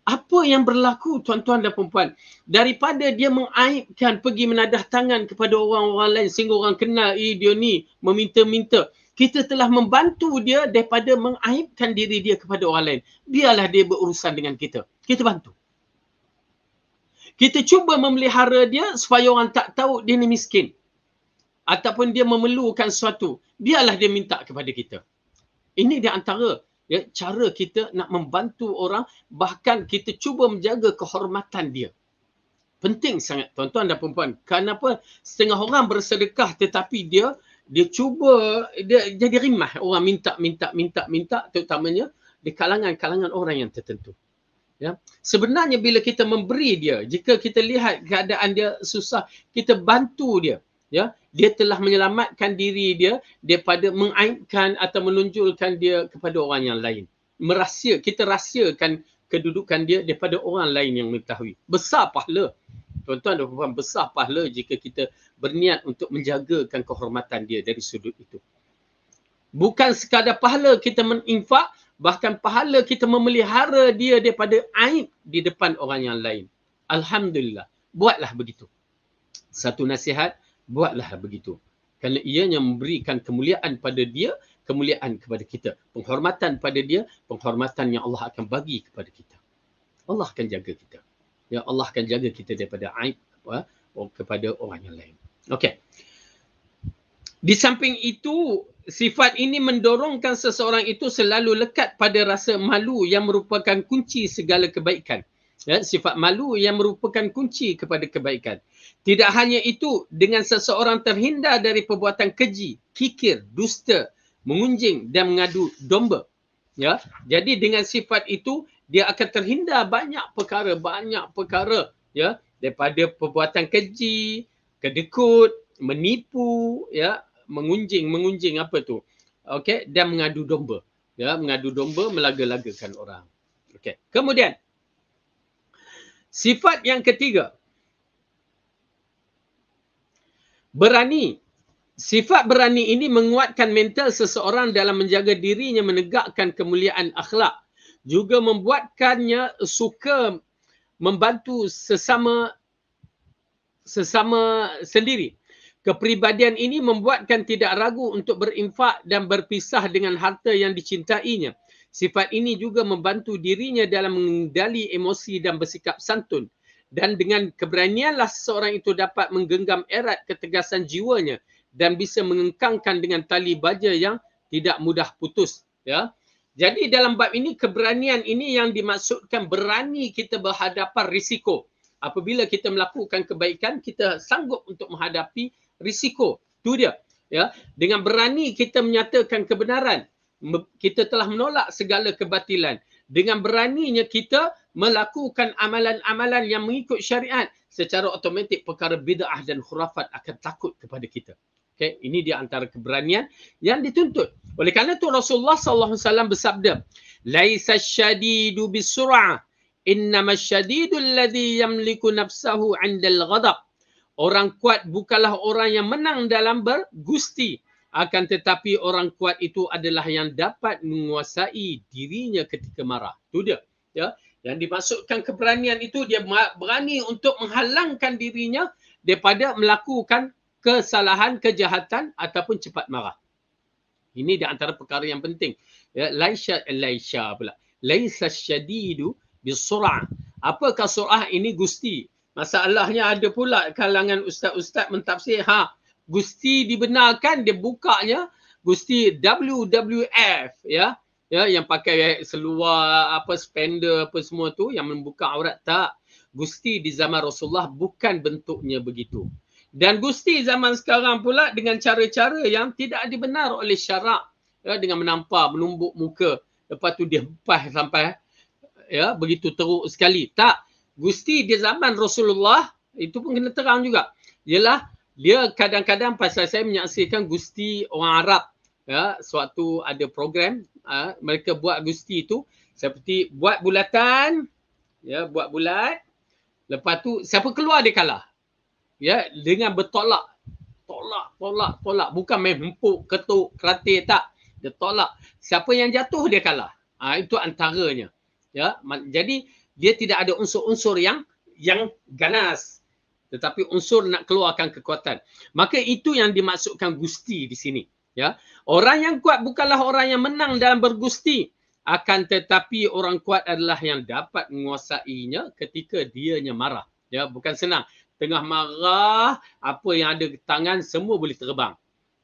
apa yang berlaku tuan-tuan dan puan-puan daripada dia mengaibkan pergi menadah tangan kepada orang-orang lain sehingga orang kenal eh dia ni meminta-minta kita telah membantu dia daripada mengaibkan diri dia kepada orang lain biarlah dia berurusan dengan kita kita bantu kita cuba memelihara dia supaya orang tak tahu dia ni miskin ataupun dia memerlukan sesuatu biarlah dia minta kepada kita ini di antara ya, cara kita nak membantu orang bahkan kita cuba menjaga kehormatan dia. Penting sangat tuan-tuan dan perempuan. Kenapa setengah orang bersedekah tetapi dia dia cuba dia jadi rimah orang minta minta minta minta terutamanya di kalangan-kalangan orang yang tertentu. Ya. Sebenarnya bila kita memberi dia, jika kita lihat keadaan dia susah, kita bantu dia. Ya, dia telah menyelamatkan diri dia daripada mengaibkan atau menunjulkan dia kepada orang yang lain. Merahsia, kita rahsiakan kedudukan dia daripada orang lain yang mengetahui. Besar pahala. Tuan-tuan dan puan besar pahala jika kita berniat untuk menjagakan kehormatan dia dari sudut itu. Bukan sekadar pahala kita meninfak, bahkan pahala kita memelihara dia daripada aib di depan orang yang lain. Alhamdulillah. Buatlah begitu. Satu nasihat, buatlah begitu. Kerana ia yang memberikan kemuliaan pada dia, kemuliaan kepada kita. Penghormatan pada dia, penghormatan yang Allah akan bagi kepada kita. Allah akan jaga kita. Ya Allah akan jaga kita daripada aib ya, kepada orang yang lain. Okey. Di samping itu, sifat ini mendorongkan seseorang itu selalu lekat pada rasa malu yang merupakan kunci segala kebaikan ya, sifat malu yang merupakan kunci kepada kebaikan. Tidak hanya itu, dengan seseorang terhindar dari perbuatan keji, kikir, dusta, mengunjing dan mengadu domba. Ya, jadi dengan sifat itu dia akan terhindar banyak perkara, banyak perkara ya daripada perbuatan keji, kedekut, menipu, ya, mengunjing, mengunjing apa tu? Okey, dan mengadu domba. Ya, mengadu domba melaga-lagakan orang. Okey. Kemudian Sifat yang ketiga. Berani. Sifat berani ini menguatkan mental seseorang dalam menjaga dirinya menegakkan kemuliaan akhlak. Juga membuatkannya suka membantu sesama sesama sendiri. Kepribadian ini membuatkan tidak ragu untuk berinfak dan berpisah dengan harta yang dicintainya. Sifat ini juga membantu dirinya dalam mengendali emosi dan bersikap santun. Dan dengan keberanianlah seseorang itu dapat menggenggam erat ketegasan jiwanya dan bisa mengengkangkan dengan tali baja yang tidak mudah putus. Ya. Jadi dalam bab ini keberanian ini yang dimaksudkan berani kita berhadapan risiko. Apabila kita melakukan kebaikan, kita sanggup untuk menghadapi risiko. Itu dia. Ya. Dengan berani kita menyatakan kebenaran kita telah menolak segala kebatilan dengan beraninya kita melakukan amalan-amalan yang mengikut syariat secara otomatik perkara bid'ah dan khurafat akan takut kepada kita. Okay. Ini di antara keberanian yang dituntut. Oleh kerana itu Rasulullah sallallahu alaihi wasallam bersabda, "Laisa syadidu bisur'ah, innama syadidu alladhi yamliku nafsahu 'inda al-ghadab." Orang kuat bukanlah orang yang menang dalam bergusti. Akan tetapi orang kuat itu adalah yang dapat menguasai dirinya ketika marah. Itu dia. Ya. Yang dimasukkan keberanian itu dia berani untuk menghalangkan dirinya daripada melakukan kesalahan, kejahatan ataupun cepat marah. Ini di antara perkara yang penting. Ya, laisha laisha pula. Laisa syadidu bisur'ah. Apakah surah ini gusti? Masalahnya ada pula kalangan ustaz-ustaz mentafsir. Ha, Gusti dibenarkan dia bukanya Gusti WWF ya ya yang pakai seluar apa spender apa semua tu yang membuka aurat tak Gusti di zaman Rasulullah bukan bentuknya begitu dan Gusti zaman sekarang pula dengan cara-cara yang tidak dibenar oleh syarak ya, dengan menampar menumbuk muka lepas tu dia empah sampai ya begitu teruk sekali tak Gusti di zaman Rasulullah itu pun kena terang juga ialah dia kadang-kadang pasal saya menyaksikan gusti orang Arab ya suatu ada program ha, mereka buat gusti itu seperti buat bulatan ya buat bulat lepas tu siapa keluar dia kalah ya dengan bertolak tolak tolak tolak bukan main hempuk ketuk keratik tak dia tolak siapa yang jatuh dia kalah ha, itu antaranya ya jadi dia tidak ada unsur-unsur yang yang ganas tetapi unsur nak keluarkan kekuatan maka itu yang dimaksudkan gusti di sini ya orang yang kuat bukanlah orang yang menang dalam bergusti akan tetapi orang kuat adalah yang dapat menguasainya ketika dianya marah ya bukan senang tengah marah apa yang ada tangan semua boleh terbang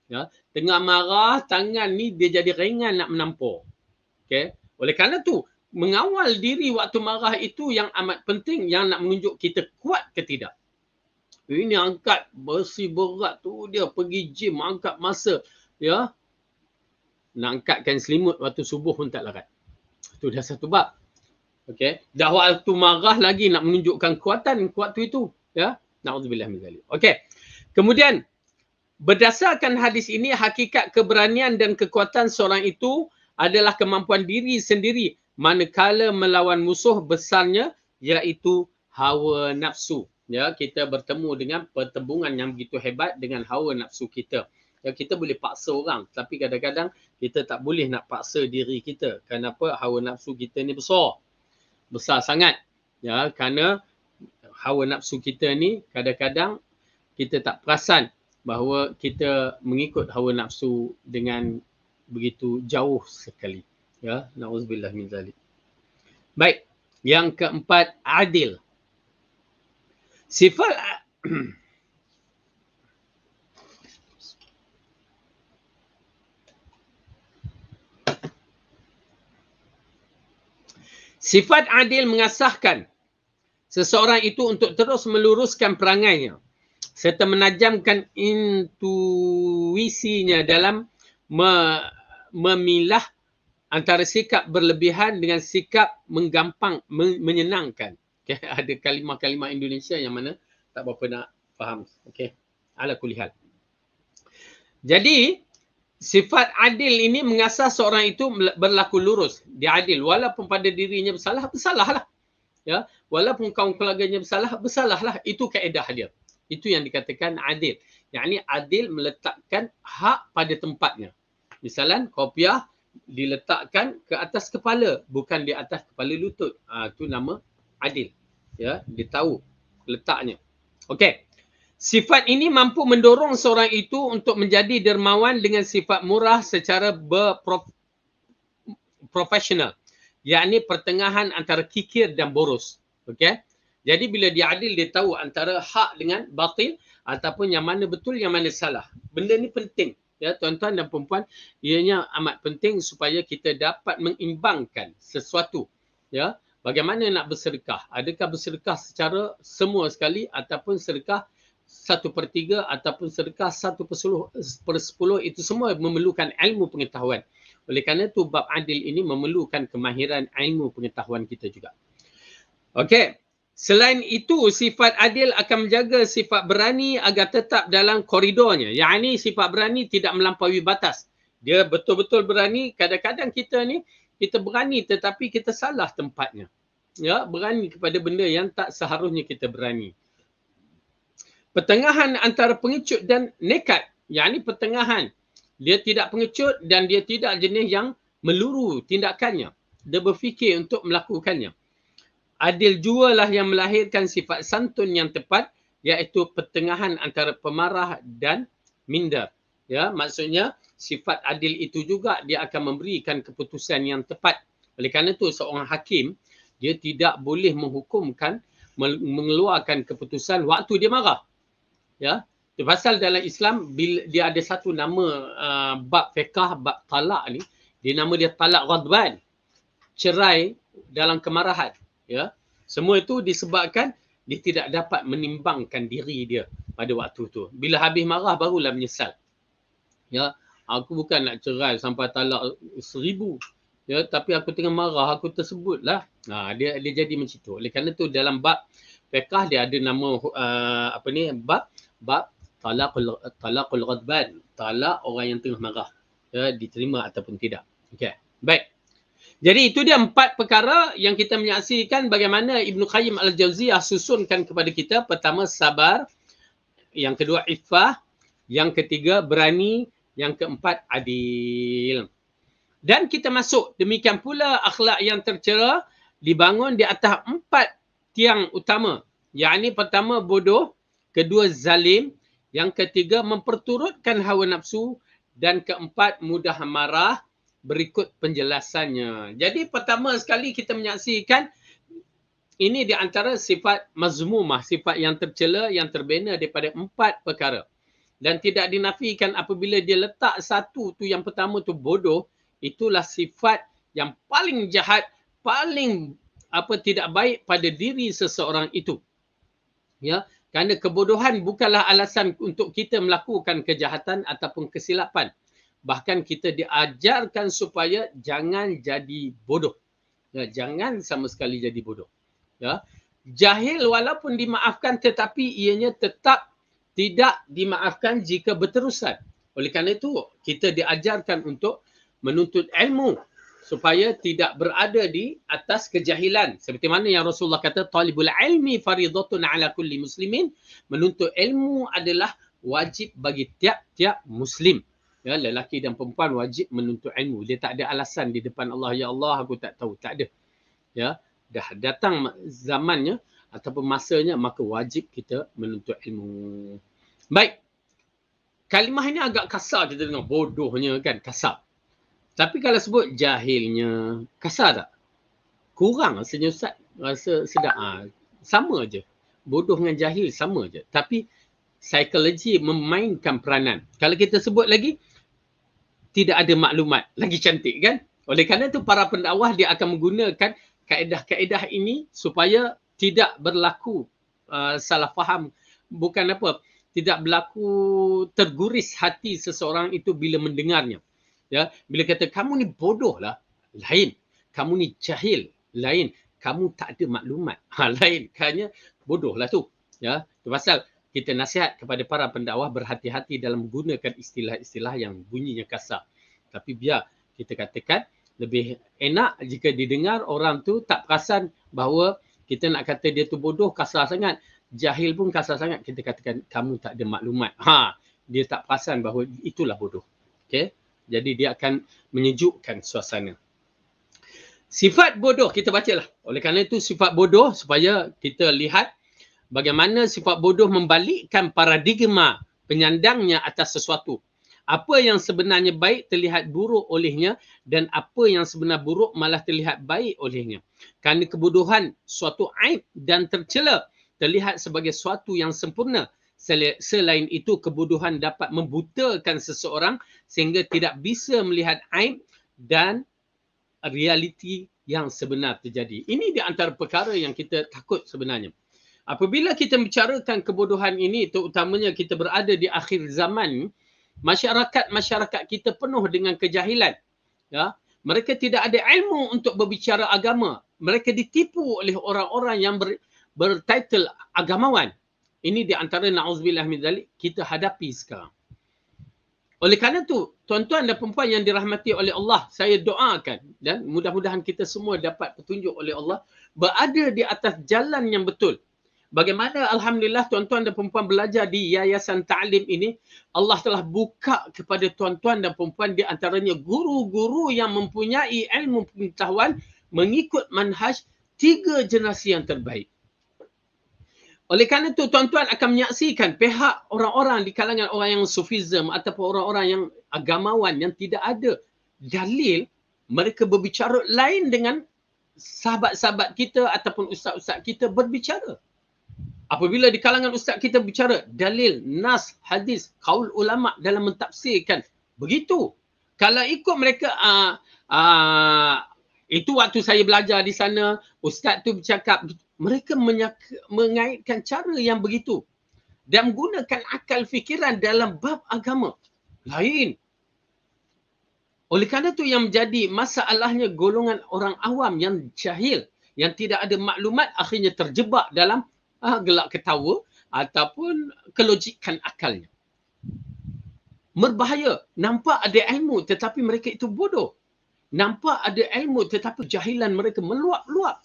ya tengah marah tangan ni dia jadi ringan nak menampol. okey oleh kerana tu mengawal diri waktu marah itu yang amat penting yang nak menunjuk kita kuat ke tidak ini angkat bersih berat tu dia pergi gym angkat masa ya. Nak angkatkan selimut waktu subuh pun tak larat. Itu dah satu bab. Okey. Dah waktu marah lagi nak menunjukkan kuatan waktu itu ya. Nauzubillah min zalik. Okey. Kemudian berdasarkan hadis ini hakikat keberanian dan kekuatan seorang itu adalah kemampuan diri sendiri manakala melawan musuh besarnya iaitu hawa nafsu ya kita bertemu dengan pertembungan yang begitu hebat dengan hawa nafsu kita ya kita boleh paksa orang tapi kadang-kadang kita tak boleh nak paksa diri kita kenapa hawa nafsu kita ni besar besar sangat ya kerana hawa nafsu kita ni kadang-kadang kita tak perasan bahawa kita mengikut hawa nafsu dengan begitu jauh sekali ya nauzubillah min zalik baik yang keempat adil sifat <clears throat> sifat adil mengasahkan seseorang itu untuk terus meluruskan perangainya serta menajamkan intuisinya dalam me- memilah antara sikap berlebihan dengan sikap menggampang men- menyenangkan Okay. <laughs> Ada kalimah-kalimah Indonesia yang mana tak berapa nak faham. Okay. Ala kulihat. Jadi, sifat adil ini mengasah seorang itu berlaku lurus. Dia adil. Walaupun pada dirinya bersalah, bersalahlah. Ya. Walaupun kaum keluarganya bersalah, bersalahlah. Itu kaedah dia. Itu yang dikatakan adil. Yang ini adil meletakkan hak pada tempatnya. Misalan kopiah diletakkan ke atas kepala. Bukan di atas kepala lutut. Itu ah, ha, nama adil. Ya, dia tahu letaknya. Okey. Sifat ini mampu mendorong seorang itu untuk menjadi dermawan dengan sifat murah secara berprofesional. Yakni pertengahan antara kikir dan boros. Okey. Jadi bila dia adil dia tahu antara hak dengan batil ataupun yang mana betul yang mana salah. Benda ni penting ya tuan-tuan dan puan-puan ianya amat penting supaya kita dapat mengimbangkan sesuatu ya bagaimana nak bersedekah. Adakah bersedekah secara semua sekali ataupun sedekah satu per tiga ataupun sedekah satu per sepuluh, per sepuluh itu semua memerlukan ilmu pengetahuan. Oleh kerana itu bab adil ini memerlukan kemahiran ilmu pengetahuan kita juga. Okey. Selain itu sifat adil akan menjaga sifat berani agar tetap dalam koridornya. Yang ini sifat berani tidak melampaui batas. Dia betul-betul berani. Kadang-kadang kita ni kita berani tetapi kita salah tempatnya ya berani kepada benda yang tak seharusnya kita berani pertengahan antara pengecut dan nekat yang ini pertengahan dia tidak pengecut dan dia tidak jenis yang meluru tindakannya dia berfikir untuk melakukannya adil jualah yang melahirkan sifat santun yang tepat iaitu pertengahan antara pemarah dan minder ya maksudnya sifat adil itu juga dia akan memberikan keputusan yang tepat oleh kerana itu seorang hakim dia tidak boleh menghukumkan mengeluarkan keputusan waktu dia marah ya pasal dalam Islam dia ada satu nama uh, bab fiqh bab talak ni dia nama dia talak ghadban cerai dalam kemarahan ya semua itu disebabkan dia tidak dapat menimbangkan diri dia pada waktu tu bila habis marah barulah menyesal ya aku bukan nak cerai sampai talak seribu ya tapi aku tengah marah aku tersebut lah. ha dia dia jadi macam tu oleh kerana tu dalam bab fiqh dia ada nama uh, apa ni bab bab talaqul talaqul ghadban talak orang yang tengah marah ya diterima ataupun tidak Okay baik jadi itu dia empat perkara yang kita menyaksikan bagaimana Ibn Qayyim al Jauziyah susunkan kepada kita. Pertama sabar, yang kedua ifah, yang ketiga berani, yang keempat adil dan kita masuk demikian pula akhlak yang tercera dibangun di atas empat tiang utama yakni pertama bodoh kedua zalim yang ketiga memperturutkan hawa nafsu dan keempat mudah marah berikut penjelasannya jadi pertama sekali kita menyaksikan ini di antara sifat mazmumah sifat yang tercela yang terbina daripada empat perkara dan tidak dinafikan apabila dia letak satu tu yang pertama tu bodoh itulah sifat yang paling jahat, paling apa tidak baik pada diri seseorang itu. Ya, kerana kebodohan bukanlah alasan untuk kita melakukan kejahatan ataupun kesilapan. Bahkan kita diajarkan supaya jangan jadi bodoh. Ya, jangan sama sekali jadi bodoh. Ya. Jahil walaupun dimaafkan tetapi ianya tetap tidak dimaafkan jika berterusan. Oleh kerana itu kita diajarkan untuk menuntut ilmu supaya tidak berada di atas kejahilan seperti mana yang Rasulullah kata talibul ilmi faridatun ala kulli muslimin menuntut ilmu adalah wajib bagi tiap-tiap muslim ya lelaki dan perempuan wajib menuntut ilmu dia tak ada alasan di depan Allah ya Allah aku tak tahu tak ada ya dah datang zamannya ataupun masanya maka wajib kita menuntut ilmu baik kalimah ini agak kasar kita dengar bodohnya kan kasar tapi kalau sebut jahilnya, kasar tak? Kurang rasanya Ustaz rasa sedap. Ha, sama je. Bodoh dengan jahil sama je. Tapi psikologi memainkan peranan. Kalau kita sebut lagi, tidak ada maklumat. Lagi cantik kan? Oleh kerana tu para pendakwah dia akan menggunakan kaedah-kaedah ini supaya tidak berlaku uh, salah faham. Bukan apa, tidak berlaku terguris hati seseorang itu bila mendengarnya ya bila kata kamu ni bodoh lah lain kamu ni jahil lain kamu tak ada maklumat <laughs> ha, lain kanya bodoh lah tu ya tu pasal kita nasihat kepada para pendakwah berhati-hati dalam menggunakan istilah-istilah yang bunyinya kasar tapi biar kita katakan lebih enak jika didengar orang tu tak perasan bahawa kita nak kata dia tu bodoh kasar sangat jahil pun kasar sangat kita katakan kamu tak ada maklumat ha dia tak perasan bahawa itulah bodoh okay? Jadi dia akan menyejukkan suasana. Sifat bodoh kita bacalah. Oleh kerana itu sifat bodoh supaya kita lihat bagaimana sifat bodoh membalikkan paradigma penyandangnya atas sesuatu. Apa yang sebenarnya baik terlihat buruk olehnya dan apa yang sebenar buruk malah terlihat baik olehnya. Kerana kebodohan suatu aib dan tercela terlihat sebagai suatu yang sempurna selain itu kebodohan dapat membutakan seseorang sehingga tidak bisa melihat aib dan realiti yang sebenar terjadi. Ini di antara perkara yang kita takut sebenarnya. Apabila kita bicarakan kebodohan ini terutamanya kita berada di akhir zaman, masyarakat-masyarakat kita penuh dengan kejahilan. Ya, mereka tidak ada ilmu untuk berbicara agama. Mereka ditipu oleh orang-orang yang ber, bertitle agamawan. Ini di antara na'uzubillah min zalik kita hadapi sekarang. Oleh kerana tu, tuan-tuan dan perempuan yang dirahmati oleh Allah, saya doakan dan mudah-mudahan kita semua dapat petunjuk oleh Allah berada di atas jalan yang betul. Bagaimana Alhamdulillah tuan-tuan dan perempuan belajar di Yayasan Ta'lim ini, Allah telah buka kepada tuan-tuan dan perempuan di antaranya guru-guru yang mempunyai ilmu pengetahuan mengikut manhaj tiga generasi yang terbaik. Oleh kerana itu tuan-tuan akan menyaksikan pihak orang-orang di kalangan orang yang sufism ataupun orang-orang yang agamawan yang tidak ada dalil mereka berbicara lain dengan sahabat-sahabat kita ataupun ustaz-ustaz kita berbicara. Apabila di kalangan ustaz kita bicara dalil, nas, hadis, kaul ulama dalam mentafsirkan begitu. Kalau ikut mereka uh, uh, itu waktu saya belajar di sana, ustaz tu bercakap mereka mengaitkan cara yang begitu dan menggunakan akal fikiran dalam bab agama lain. Oleh kerana itu yang menjadi masalahnya golongan orang awam yang jahil, yang tidak ada maklumat akhirnya terjebak dalam ah, gelak ketawa ataupun kelogikan akalnya. Merbahaya, nampak ada ilmu tetapi mereka itu bodoh. Nampak ada ilmu tetapi jahilan mereka meluap-luap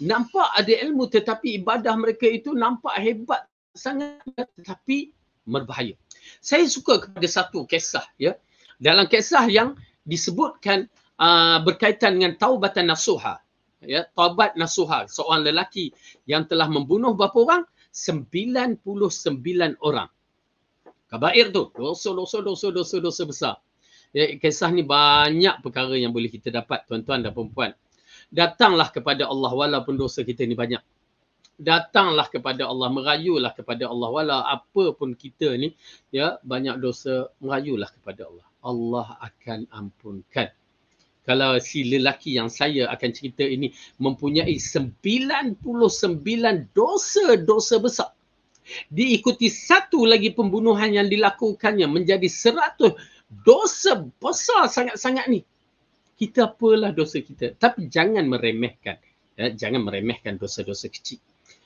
nampak ada ilmu tetapi ibadah mereka itu nampak hebat sangat tetapi berbahaya. Saya suka kepada satu kisah ya. Dalam kisah yang disebutkan uh, berkaitan dengan taubatan nasuha ya, taubat nasuha seorang lelaki yang telah membunuh berapa orang? 99 orang. Kabair tu, dosa dosa dosa dosa dosa besar. Ya, kisah ni banyak perkara yang boleh kita dapat tuan-tuan dan puan-puan datanglah kepada Allah walaupun dosa kita ni banyak. Datanglah kepada Allah, merayulah kepada Allah walaupun apa pun kita ni ya banyak dosa, merayulah kepada Allah. Allah akan ampunkan. Kalau si lelaki yang saya akan cerita ini mempunyai 99 dosa-dosa besar. Diikuti satu lagi pembunuhan yang dilakukannya menjadi 100 dosa besar sangat-sangat ni kita apalah dosa kita. Tapi jangan meremehkan. Ya, jangan meremehkan dosa-dosa kecil.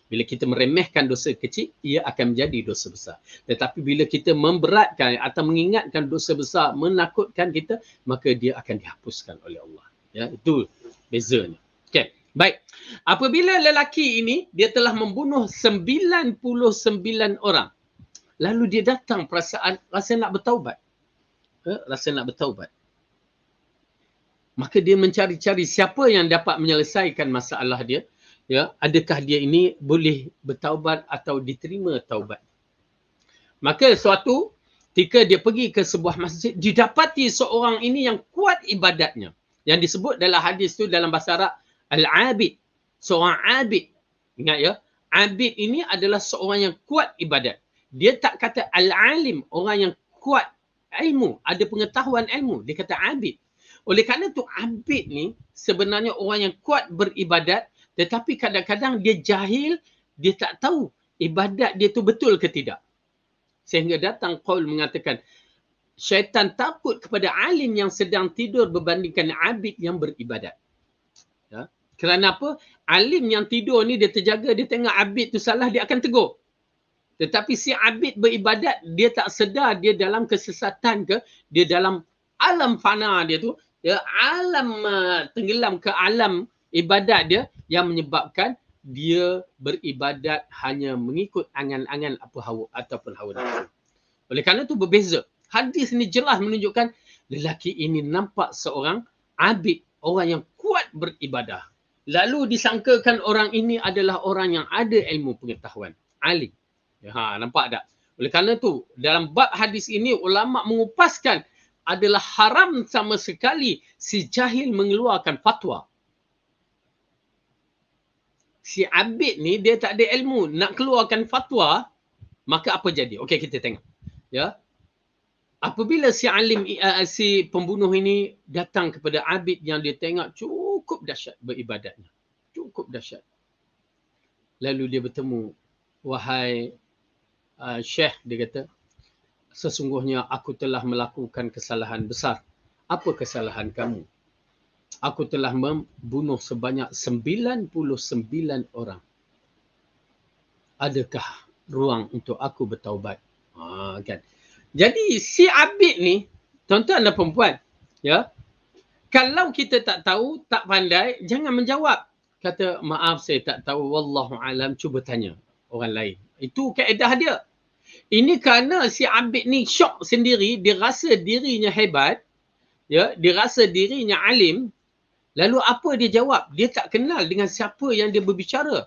Bila kita meremehkan dosa kecil, ia akan menjadi dosa besar. Tetapi bila kita memberatkan atau mengingatkan dosa besar, menakutkan kita, maka dia akan dihapuskan oleh Allah. Ya, itu bezanya. Okay. Baik. Apabila lelaki ini, dia telah membunuh 99 orang. Lalu dia datang perasaan, rasa nak bertaubat. Eh, rasa nak bertaubat maka dia mencari-cari siapa yang dapat menyelesaikan masalah dia ya adakah dia ini boleh bertaubat atau diterima taubat maka suatu ketika dia pergi ke sebuah masjid didapati seorang ini yang kuat ibadatnya yang disebut dalam hadis tu dalam bahasa Arab al-abid seorang abid ingat ya abid ini adalah seorang yang kuat ibadat dia tak kata al-alim orang yang kuat ilmu ada pengetahuan ilmu dia kata abid oleh kerana tu abid ni sebenarnya orang yang kuat beribadat tetapi kadang-kadang dia jahil, dia tak tahu ibadat dia tu betul ke tidak. Sehingga datang Qaul mengatakan syaitan takut kepada alim yang sedang tidur berbandingkan abid yang beribadat. Ya. Kerana apa? Alim yang tidur ni dia terjaga, dia tengok abid tu salah, dia akan tegur. Tetapi si abid beribadat, dia tak sedar dia dalam kesesatan ke, dia dalam alam fana dia tu, ya alam uh, tenggelam ke alam ibadat dia yang menyebabkan dia beribadat hanya mengikut angan-angan apa hawa ataupun hawa nafsu. Oleh kerana itu berbeza. Hadis ini jelas menunjukkan lelaki ini nampak seorang abid, orang yang kuat beribadah. Lalu disangkakan orang ini adalah orang yang ada ilmu pengetahuan. Alim. Ya, ha, nampak tak? Oleh kerana itu, dalam bab hadis ini, ulama mengupaskan adalah haram sama sekali si jahil mengeluarkan fatwa. Si abid ni dia tak ada ilmu nak keluarkan fatwa, maka apa jadi? Okey kita tengok. Ya. Apabila si alim uh, si pembunuh ini datang kepada abid yang dia tengok cukup dahsyat beribadatnya. Cukup dahsyat. Lalu dia bertemu wahai uh, syekh dia kata, sesungguhnya aku telah melakukan kesalahan besar. Apa kesalahan kamu? Aku telah membunuh sebanyak 99 orang. Adakah ruang untuk aku bertaubat? Ha, kan. Jadi si Abid ni, tuan-tuan dan perempuan, ya, kalau kita tak tahu, tak pandai, jangan menjawab. Kata, maaf saya tak tahu, Wallahu'alam, cuba tanya orang lain. Itu kaedah dia. Ini kerana si Abid ni syok sendiri, dia rasa dirinya hebat, ya, dia rasa dirinya alim. Lalu apa dia jawab? Dia tak kenal dengan siapa yang dia berbicara.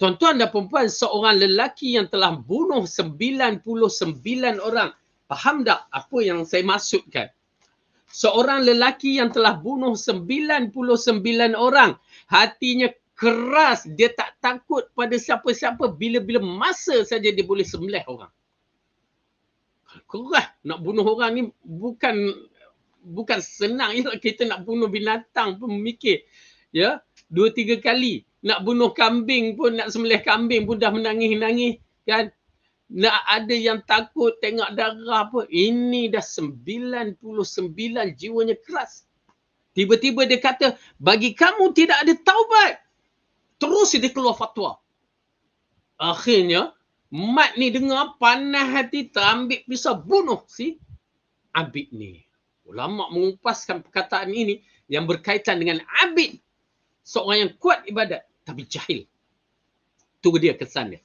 Tuan-tuan dan perempuan, seorang lelaki yang telah bunuh 99 orang. Faham tak apa yang saya maksudkan? Seorang lelaki yang telah bunuh 99 orang, hatinya keras, dia tak takut pada siapa-siapa bila-bila masa saja dia boleh sembelih orang keras nak bunuh orang ni bukan bukan senang ya kita nak bunuh binatang pun mikir ya dua tiga kali nak bunuh kambing pun nak semelih kambing pun dah menangis-nangis kan nak ada yang takut tengok darah pun ini dah 99 jiwanya keras tiba-tiba dia kata bagi kamu tidak ada taubat terus dia keluar fatwa akhirnya Mat ni dengar panas hati terambil bisa bunuh si Abid ni. Ulama mengupaskan perkataan ini yang berkaitan dengan Abid. Seorang yang kuat ibadat tapi jahil. Itu dia kesan dia.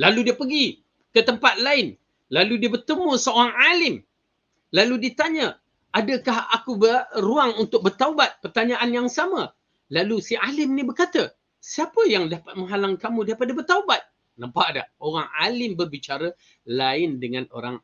Lalu dia pergi ke tempat lain. Lalu dia bertemu seorang alim. Lalu ditanya, adakah aku beruang untuk bertaubat? Pertanyaan yang sama. Lalu si alim ni berkata, siapa yang dapat menghalang kamu daripada bertaubat? Nampak tak? Orang alim berbicara lain dengan orang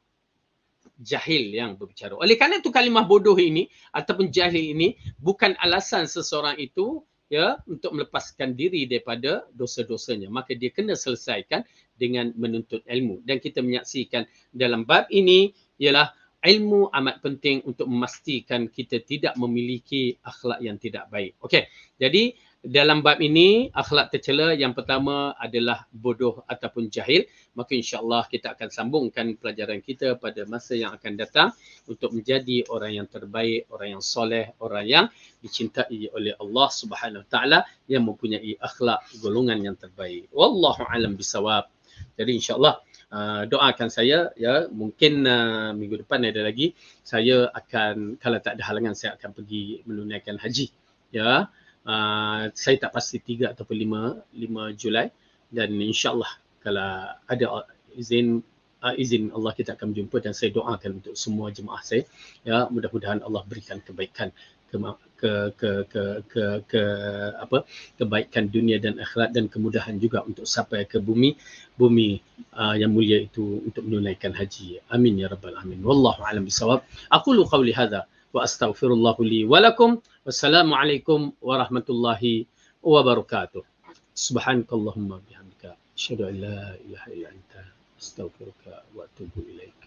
jahil yang berbicara. Oleh kerana tu kalimah bodoh ini ataupun jahil ini bukan alasan seseorang itu ya untuk melepaskan diri daripada dosa-dosanya. Maka dia kena selesaikan dengan menuntut ilmu. Dan kita menyaksikan dalam bab ini ialah ilmu amat penting untuk memastikan kita tidak memiliki akhlak yang tidak baik. Okey. Jadi dalam bab ini akhlak tercela yang pertama adalah bodoh ataupun jahil maka insyaallah kita akan sambungkan pelajaran kita pada masa yang akan datang untuk menjadi orang yang terbaik orang yang soleh orang yang dicintai oleh Allah Subhanahu taala yang mempunyai akhlak golongan yang terbaik wallahu alam bisawab jadi insyaallah Uh, doakan saya ya mungkin uh, minggu depan ada lagi saya akan kalau tak ada halangan saya akan pergi menunaikan haji ya uh, saya tak pasti 3 ataupun 5 5 Julai dan insyaallah kalau ada izin uh, izin Allah kita akan berjumpa dan saya doakan untuk semua jemaah saya ya mudah-mudahan Allah berikan kebaikan ke ke ke ke, ke, ke apa kebaikan dunia dan akhirat dan kemudahan juga untuk sampai ke bumi bumi uh, yang mulia itu untuk menunaikan haji amin ya rabbal alamin wallahu alam bisawab aku lu qawli hadza واستغفر الله لي ولكم والسلام عليكم ورحمه الله وبركاته سبحانك اللهم وبحمدك اشهد ان لا اله الا انت استغفرك واتوب اليك